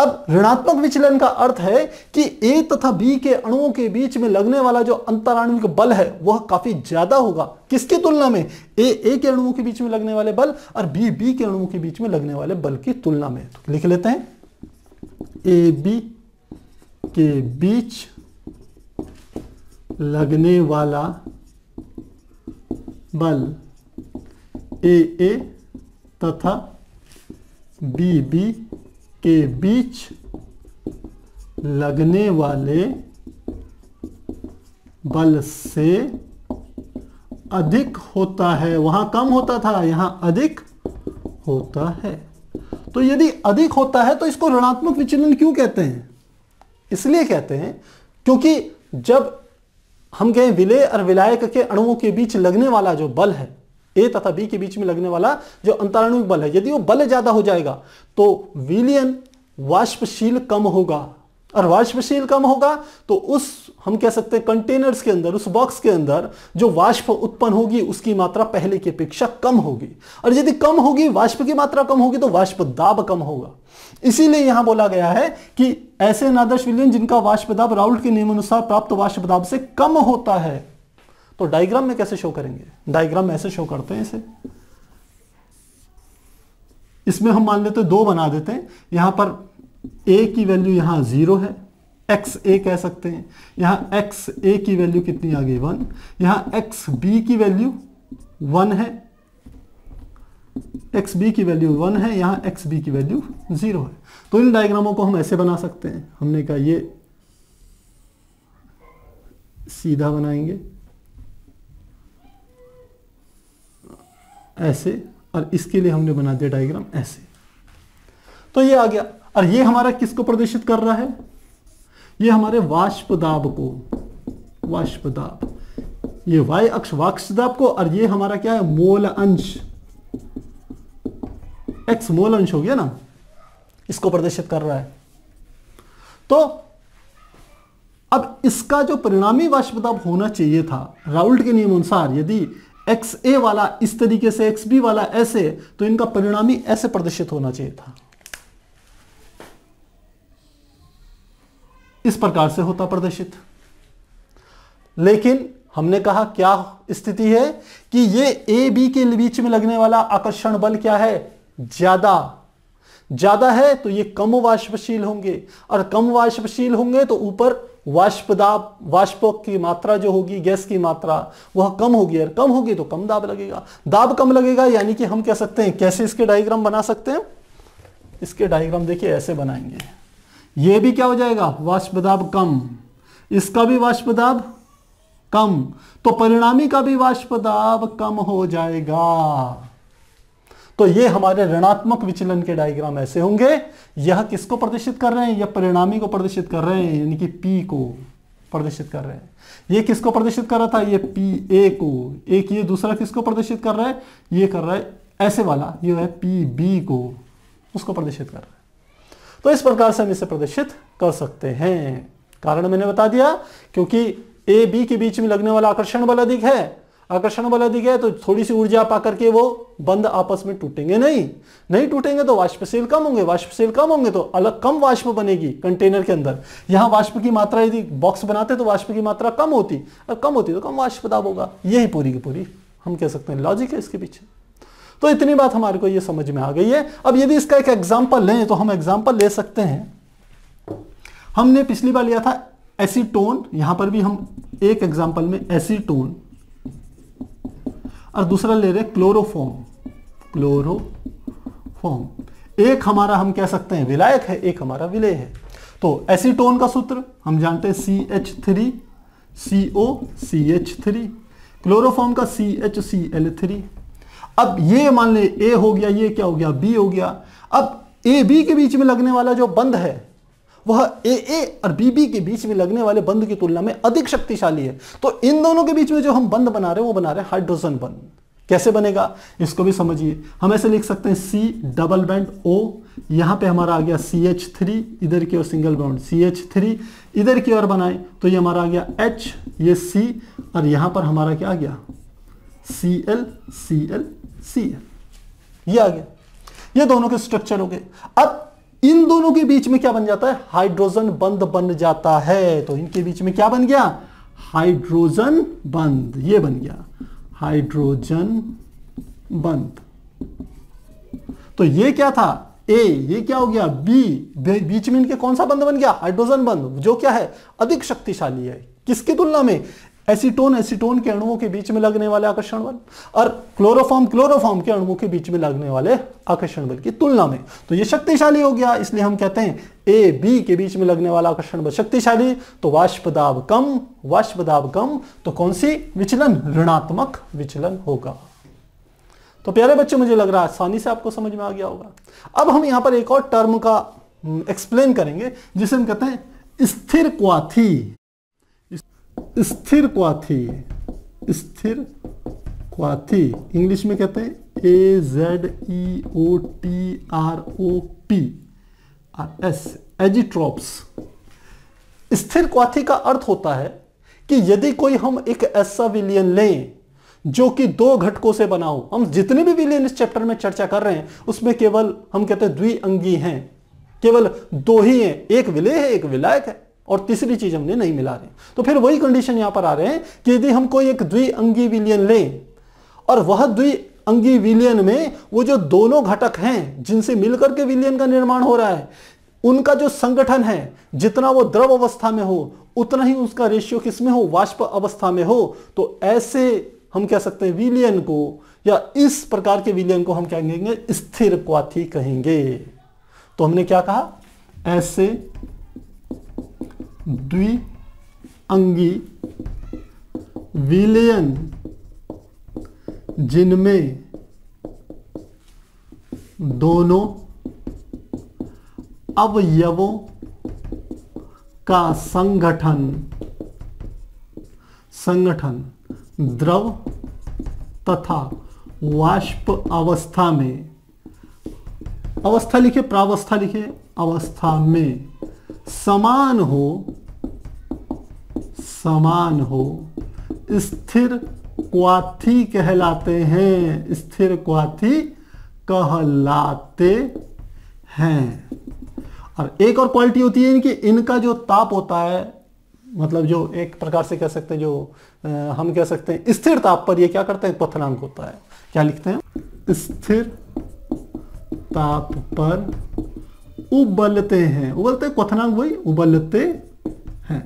Speaker 1: अब ऋणात्मक विचलन का अर्थ है कि ए तथा बी के अणुओं के बीच में लगने वाला जो अंतराणुिक बल है वह काफी ज्यादा होगा किसकी तुलना में ए ए के अणुओं के बीच में लगने वाले बल और बी बी के अणुओं के बीच में लगने वाले बल की तुलना में तो लिख लेते हैं ए बी के बीच लगने वाला बल ए ए तथा बी बी के बीच लगने वाले बल से अधिक होता है वहां कम होता था यहां अधिक होता है तो यदि अधिक होता है तो इसको ऋणात्मक विचलन क्यों कहते हैं इसलिए कहते हैं क्योंकि जब हम कहें विलय और विलायक के अणुओं के बीच लगने वाला जो बल है ए तथा बी के बीच में लगने वाला जो अंतरणुक बल है यदि वो बल ज्यादा हो जाएगा तो विलियन वाष्पशील कम होगा और वाष्पशील कम होगा तो उस हम कह सकते हैं कंटेनर्स के अंदर उस बॉक्स के अंदर जो वाष्प उत्पन्न होगी उसकी मात्रा पहले की अपेक्षा कम होगी और यदि कम होगी वाष्प की मात्रा कम होगी तो वाष्प दाब कम होगा इसीलिए यहां बोला गया है कि ऐसे नादर्श विलियन जिनका वाष्पदाब राउल राउल्ट के नियमानुसार प्राप्त वाष्पदाब से कम होता है तो डायग्राम में कैसे शो करेंगे डायग्राम ऐसे शो करते हैं इसे इसमें हम मान लेते हैं दो बना देते हैं यहां पर ए की वैल्यू यहां जीरो है एक्स ए कह सकते हैं यहां एक्स ए की वैल्यू कितनी आ गई वन यहां एक्स बी की वैल्यू वन है एक्स बी की वैल्यू वन है यहां एक्स बी की वैल्यू जीरो है तो इन डायग्रामों को हम ऐसे बना सकते हैं हमने कहा ये सीधा बनाएंगे ऐसे और इसके लिए हमने बना दिया डायग्राम ऐसे तो ये आ गया और ये हमारा किसको प्रदर्शित कर रहा है ये हमारे वाष्प दाब को वाष्प दाब ये वाई अक्ष वाक्ष दाब को और ये हमारा क्या है मोल अंश एक्स मोल अंश हो गया ना इसको प्रदर्शित कर रहा है तो अब इसका जो परिणामी वाष्पदाब होना चाहिए था राउल्ट के नियम अनुसार यदि एक्स ए वाला इस तरीके से एक्स बी वाला ऐसे तो इनका परिणाम ही ऐसे प्रदर्शित होना चाहिए था इस प्रकार से होता प्रदर्शित लेकिन हमने कहा क्या स्थिति है कि ये ए बी के बीच में लगने वाला आकर्षण बल क्या है ज्यादा ज्यादा है तो ये कम वाष्पशील होंगे और कम वाष्पशील होंगे तो ऊपर वाष्प दाब वाष्प की मात्रा जो होगी गैस की मात्रा वह कम होगी और कम होगी तो कम दाब लगेगा दाब कम लगेगा यानी कि हम कह सकते हैं कैसे इसके डायग्राम बना सकते हैं इसके डायग्राम देखिए ऐसे बनाएंगे ये भी क्या हो जाएगा वाष्पदाब कम इसका भी वाष्पदाब कम तो परिणामी का भी वाष्पदाब कम हो जाएगा तो ये हमारे ऋणात्मक विचलन के डायग्राम ऐसे होंगे यह किसको प्रदर्शित कर रहे हैं यह परिणामी को प्रदर्शित कर रहे हैं यानी कि पी को प्रदर्शित कर रहे हैं ये किसको प्रदर्शित कर रहा था ये पी ए को एक ये दूसरा किसको प्रदर्शित कर रहा है ये कर रहा है ऐसे वाला ये है पी बी को उसको प्रदर्शित कर रहा है तो इस प्रकार से हम इसे प्रदर्शित कर सकते हैं कारण मैंने बता दिया क्योंकि ए बी के बीच में लगने वाला आकर्षण बल अधिक है आकर्षण बल अधिक है तो थोड़ी सी ऊर्जा पा करके वो बंद आपस में टूटेंगे नहीं नहीं टूटेंगे तो वाष्पशील कम होंगे वाष्पशील कम होंगे तो अलग कम वाष्प बनेगी कंटेनर के अंदर यहां वाष्प की मात्रा यदि बॉक्स बनाते तो वाष्प की मात्रा कम होती अब कम होती तो कम वाष्प दाब होगा यही पूरी की पूरी हम कह सकते हैं लॉजिक है इसके पीछे तो इतनी बात हमारे को ये समझ में आ गई है अब यदि इसका एक एग्जाम्पल लें तो हम एग्जाम्पल ले सकते हैं हमने पिछली बार लिया था एसीटोन यहां पर भी हम एक एग्जाम्पल में एसीटोन और दूसरा ले रहे क्लोरोफॉर्म क्लोरोफॉर्म एक हमारा हम कह सकते हैं विलायक है एक हमारा विलय है तो एसीटोन का सूत्र हम जानते हैं C H three C O C H three chloroform का C H C L three अब ये मान ले ए हो गया ये क्या हो गया बी हो गया अब ए बी के बीच में लगने वाला जो बंद है वह ए ए और बी बी के बीच में लगने वाले बंद की तुलना में अधिक शक्तिशाली है तो इन दोनों के बीच में जो हम बंद बना रहे हैं वो बना रहे हैं हाइड्रोजन बंद कैसे बनेगा इसको भी समझिए हम ऐसे लिख सकते हैं सी डबल बैंड ओ यहां पे हमारा आ गया सी एच थ्री इधर की ओर single bond C H three इधर की ओर बनाए तो ये हमारा आ गया एच ये सी और यहां पर हमारा क्या आ गया C L C L C L ये आ गया ये दोनों के स्ट्रक्चर हो गए अब इन दोनों के बीच में क्या बन जाता है हाइड्रोजन बंद बन जाता है तो इनके बीच में क्या बन गया हाइड्रोजन बंद ये बन गया हाइड्रोजन बंद तो ये क्या था ए ये क्या हो गया बी बीच में इनके कौन सा बंद बन गया हाइड्रोजन बंद जो क्या है अधिक शक्तिशाली है किसकी तुलना में एसीटोन एसीटोन के अणुओं के बीच में लगने वाले आकर्षण बल और क्लोरोफॉर्म क्लोरोफॉर्म के अणुओं के बीच में लगने वाले आकर्षण बल की तुलना में तो ये शक्तिशाली हो गया इसलिए हम कहते हैं ए बी के बीच में लगने वाला आकर्षण बल शक्तिशाली तो वाष्प दाब कम वाष्प दाब कम तो कौन सी विचलन ऋणात्मक विचलन होगा तो प्यारे बच्चे मुझे लग रहा है आसानी से आपको समझ में आ गया होगा अब हम यहां पर एक और टर्म का एक्सप्लेन हम्म, करेंगे जिसे हम कहते हैं स्थिर क्वाथी स्थिर क्वाथी स्थिर क्वाथी इंग्लिश में कहते हैं A Z E O T R O P R S azeotropes स्थिर क्वाथी का अर्थ होता है कि यदि कोई हम एक ऐसा विलियन लें जो कि दो घटकों से बना हो हम जितने भी विलियन इस चैप्टर में चर्चा कर रहे हैं उसमें केवल हम कहते हैं द्विअंगी हैं केवल दो ही हैं एक विलय है एक विलायक है और तीसरी चीज हमने नहीं मिला रहे तो फिर वही कंडीशन यहां पर आ रहे हैं कि यदि हम कोई एक द्विअंगी विलियन लें और वह द्विअंगी विलियन में वो जो दोनों घटक हैं जिनसे मिलकर के विलियन का निर्माण हो रहा है उनका जो संगठन है जितना वो द्रव अवस्था में हो उतना ही उसका रेशियो किस में हो वाष्प अवस्था में हो तो ऐसे हम कह सकते हैं विलियन को या इस प्रकार के विलियन को हम क्या कहेंगे स्थिर क्वाथी कहेंगे तो हमने क्या कहा ऐसे द्विअंगी विलयन जिनमें दोनों अवयवों का संगठन संगठन द्रव तथा वाष्प अवस्था में अवस्था लिखे प्रावस्था लिखे अवस्था में समान हो समान हो स्थिर क्वाथी कहलाते हैं स्थिर क्वाथी कहलाते हैं और एक और क्वालिटी होती है कि इनका जो ताप होता है मतलब जो एक प्रकार से कह सकते हैं जो आ, हम कह सकते हैं स्थिर ताप पर ये क्या करते हैं पथनांक होता है क्या लिखते हैं स्थिर ताप पर उबलते हैं उबलते क्वनांग वही उबलते हैं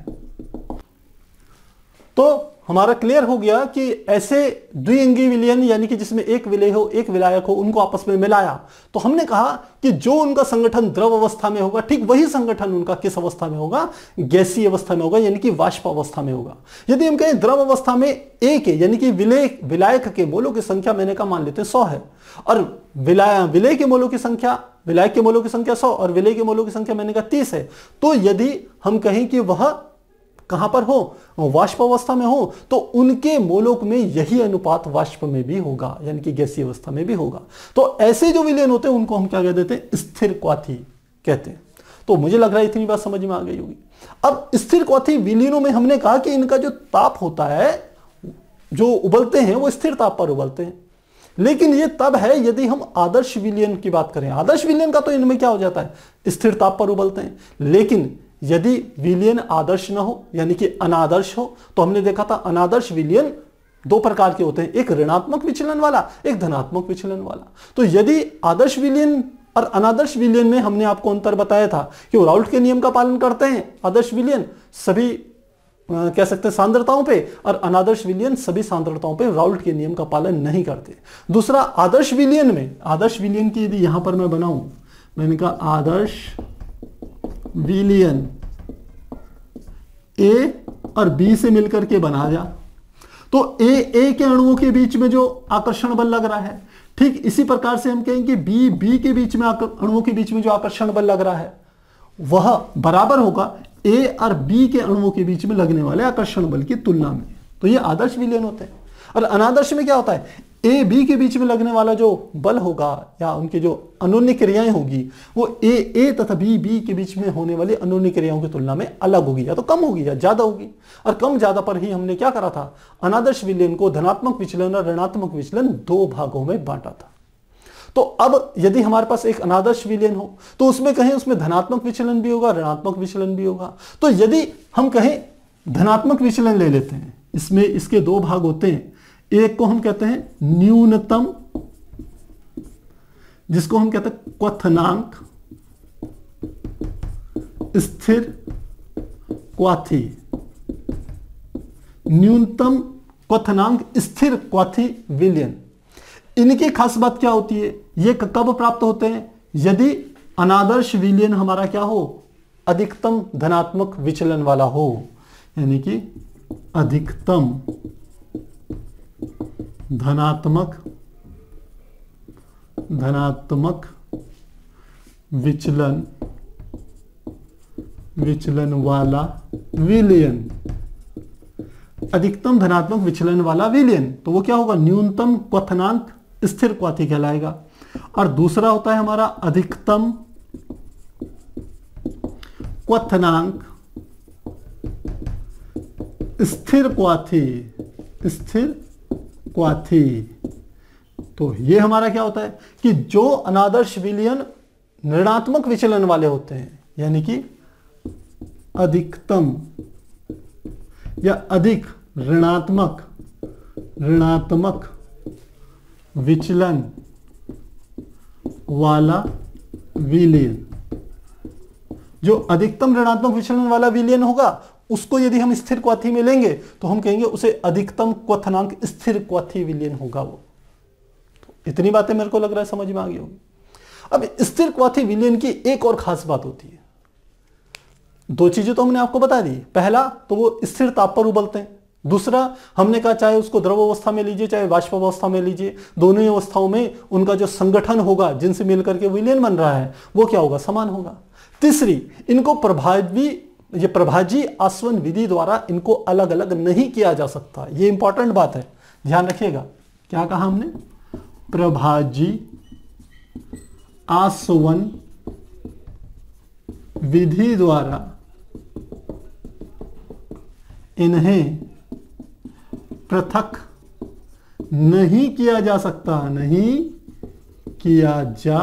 Speaker 1: तो हमारा क्लियर हो गया कि ऐसे द्विअंगी विलयन यानी कि जिसमें एक विलय हो एक विलायक हो उनको आपस में मिलाया तो हमने कहा कि जो उनका संगठन द्रव अवस्था में होगा ठीक वही संगठन उनका किस अवस्था में होगा गैसी अवस्था में होगा यानी कि वाष्प अवस्था में होगा यदि हम कहें द्रव अवस्था में एक है यानी कि विलय विलायक के मोलों की संख्या मैंने कहा मान लेते हैं सौ है और विलाय विलय के मोलों की संख्या विलायक के मोलों की संख्या सौ और विलय के मोलों की संख्या मैंने कहा तीस है तो यदि हम कहें कि वह कहां पर हो वाष्प अवस्था में हो तो उनके मोलोक में यही अनुपात वाष्प में भी होगा यानी कि गैसीय अवस्था में भी होगा तो ऐसे जो विलयन होते हैं उनको हम क्या कह देते हैं स्थिर क्वाथी कहते हैं तो मुझे लग रहा है इतनी बात समझ में आ गई होगी अब स्थिर क्वाथी विलियनों में हमने कहा कि इनका जो ताप होता है जो उबलते हैं वो स्थिर ताप पर उबलते हैं लेकिन ये तब है यदि हम आदर्श विलियन की बात करें आदर्श विलियन का तो इनमें क्या हो जाता है स्थिर ताप पर उबलते हैं लेकिन यदि विलियन आदर्श न हो यानी कि अनादर्श हो तो हमने देखा था अनादर्श विलियन दो प्रकार के होते हैं एक ऋणात्मक विचलन वाला एक धनात्मक विचलन वाला तो यदि आदर्श विलियन और अनादर्श विलियन में हमने आपको अंतर बताया था कि राउल्ट के नियम का पालन करते हैं आदर्श विलियन सभी कह सकते हैं सांद्रताओं पे और अनादर्श विलियन सभी सांद्रताओं पे राउल्ट के नियम का पालन नहीं करते दूसरा आदर्श विलियन में आदर्श विलियन की यदि यहां पर मैं बनाऊं मैंने कहा आदर्श विलियन ए और बी से मिलकर के बना जा तो ए ए के अणुओं के बीच में जो आकर्षण बल लग रहा है ठीक इसी प्रकार से हम कहेंगे बी बी के बीच में अणुओं के बीच में जो आकर्षण बल लग रहा है वह बराबर होगा ए और बी के अणुओं के बीच में लगने वाले आकर्षण बल की तुलना में तो ये आदर्श विलयन होते हैं और अनादर्श में क्या होता है ए बी के बीच में लगने वाला जो बल होगा या उनके जो अनोन्य क्रियाएं होगी वो ए ए तथा बी बी के बीच में होने वाली अनोन्य क्रियाओं की तुलना में अलग होगी या तो कम होगी या ज्यादा होगी और कम ज्यादा पर ही हमने क्या करा था अनादर्श विलयन को धनात्मक विचलन और ऋणात्मक विचलन दो भागों में बांटा था तो अब यदि हमारे पास एक अनादर्श विलयन हो तो उसमें कहें उसमें धनात्मक विचलन भी होगा ऋणात्मक विचलन भी होगा तो यदि हम कहें धनात्मक विचलन ले लेते हैं इसमें इसके दो भाग होते हैं एक को हम कहते हैं न्यूनतम जिसको हम कहते हैं क्वथनांक स्थिर क्वाथी न्यूनतम क्वथनांक स्थिर क्वाथी विलियन इनकी खास बात क्या होती है ये कब प्राप्त होते हैं यदि अनादर्श विलियन हमारा क्या हो अधिकतम धनात्मक विचलन वाला हो यानी कि अधिकतम धनात्मक धनात्मक विचलन विचलन वाला विलियन अधिकतम धनात्मक विचलन वाला विलियन तो वो क्या होगा न्यूनतम क्वनांक स्थिर क्वाथी कहलाएगा और दूसरा होता है हमारा अधिकतम क्वनांक स्थिर क्वाथी स्थिर क्वाथी तो ये हमारा क्या होता है कि जो अनादर्श विलियन ऋणात्मक विचलन वाले होते हैं यानी कि अधिकतम या अधिक ऋणात्मक ऋणात्मक विचलन वाला विलियन जो अधिकतम ऋणात्मक विचलन वाला विलियन होगा उसको यदि हम स्थिर क्वाथी में लेंगे तो हम कहेंगे उसे अधिकतम क्वथनांक स्थिर क्वाथी विलियन होगा वो तो इतनी बातें मेरे को लग रहा है समझ में आ गई होगी अब स्थिर क्वाथी विलियन की एक और खास बात होती है दो चीजें तो हमने आपको बता दी पहला तो वो स्थिर ताप पर उबलते हैं दूसरा हमने कहा चाहे उसको द्रव अवस्था में लीजिए चाहे वाष्प अवस्था में लीजिए दोनों ही अवस्थाओं में उनका जो संगठन होगा जिनसे मिलकर के विलियन बन रहा है वो क्या होगा समान होगा तीसरी इनको प्रभावी ये प्रभाजी आसवन विधि द्वारा इनको अलग अलग नहीं किया जा सकता ये इंपॉर्टेंट बात है ध्यान रखिएगा क्या कहा हमने प्रभाजी आसवन विधि द्वारा इन्हें पृथक नहीं किया जा सकता नहीं किया जा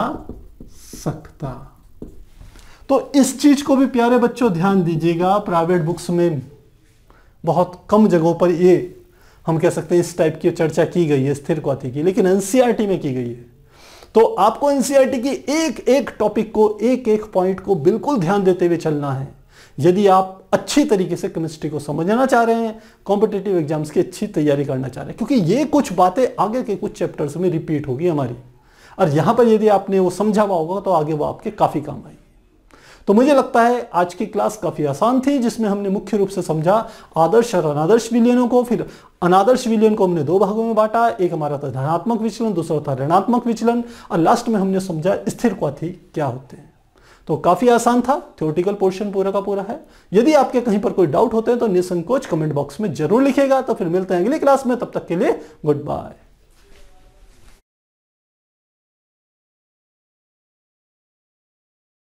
Speaker 1: सकता तो इस चीज को भी प्यारे बच्चों ध्यान दीजिएगा प्राइवेट बुक्स में बहुत कम जगहों पर ये हम कह सकते हैं इस टाइप की चर्चा की गई है स्थिर क्वाति की लेकिन एनसीईआरटी e में की गई है तो आपको एनसीईआरटी e की एक एक टॉपिक को एक एक पॉइंट को बिल्कुल ध्यान देते हुए चलना है यदि आप अच्छी तरीके से केमिस्ट्री को समझना चाह रहे हैं कॉम्पिटेटिव एग्जाम्स की अच्छी तैयारी करना चाह रहे हैं क्योंकि ये कुछ बातें आगे के कुछ चैप्टर्स में रिपीट होगी हमारी और यहां पर यदि आपने वो समझा हुआ होगा तो आगे वो आपके काफ़ी काम आएगी तो मुझे लगता है आज की क्लास काफ़ी आसान थी जिसमें हमने मुख्य रूप से समझा आदर्श और अनादर्श विलियनों को फिर अनादर्श विलियन को हमने दो भागों में बांटा एक हमारा था धनात्मक विचलन दूसरा था ऋणात्मक विचलन और लास्ट में हमने समझा स्थिर क्वाथी क्या होते हैं तो काफ़ी आसान था थ्योरेटिकल पोर्शन पूरा का पूरा है यदि आपके कहीं पर कोई डाउट होते हैं तो निसंकोच कमेंट बॉक्स में जरूर लिखेगा तो फिर मिलते हैं अगली क्लास में तब तक के लिए गुड बाय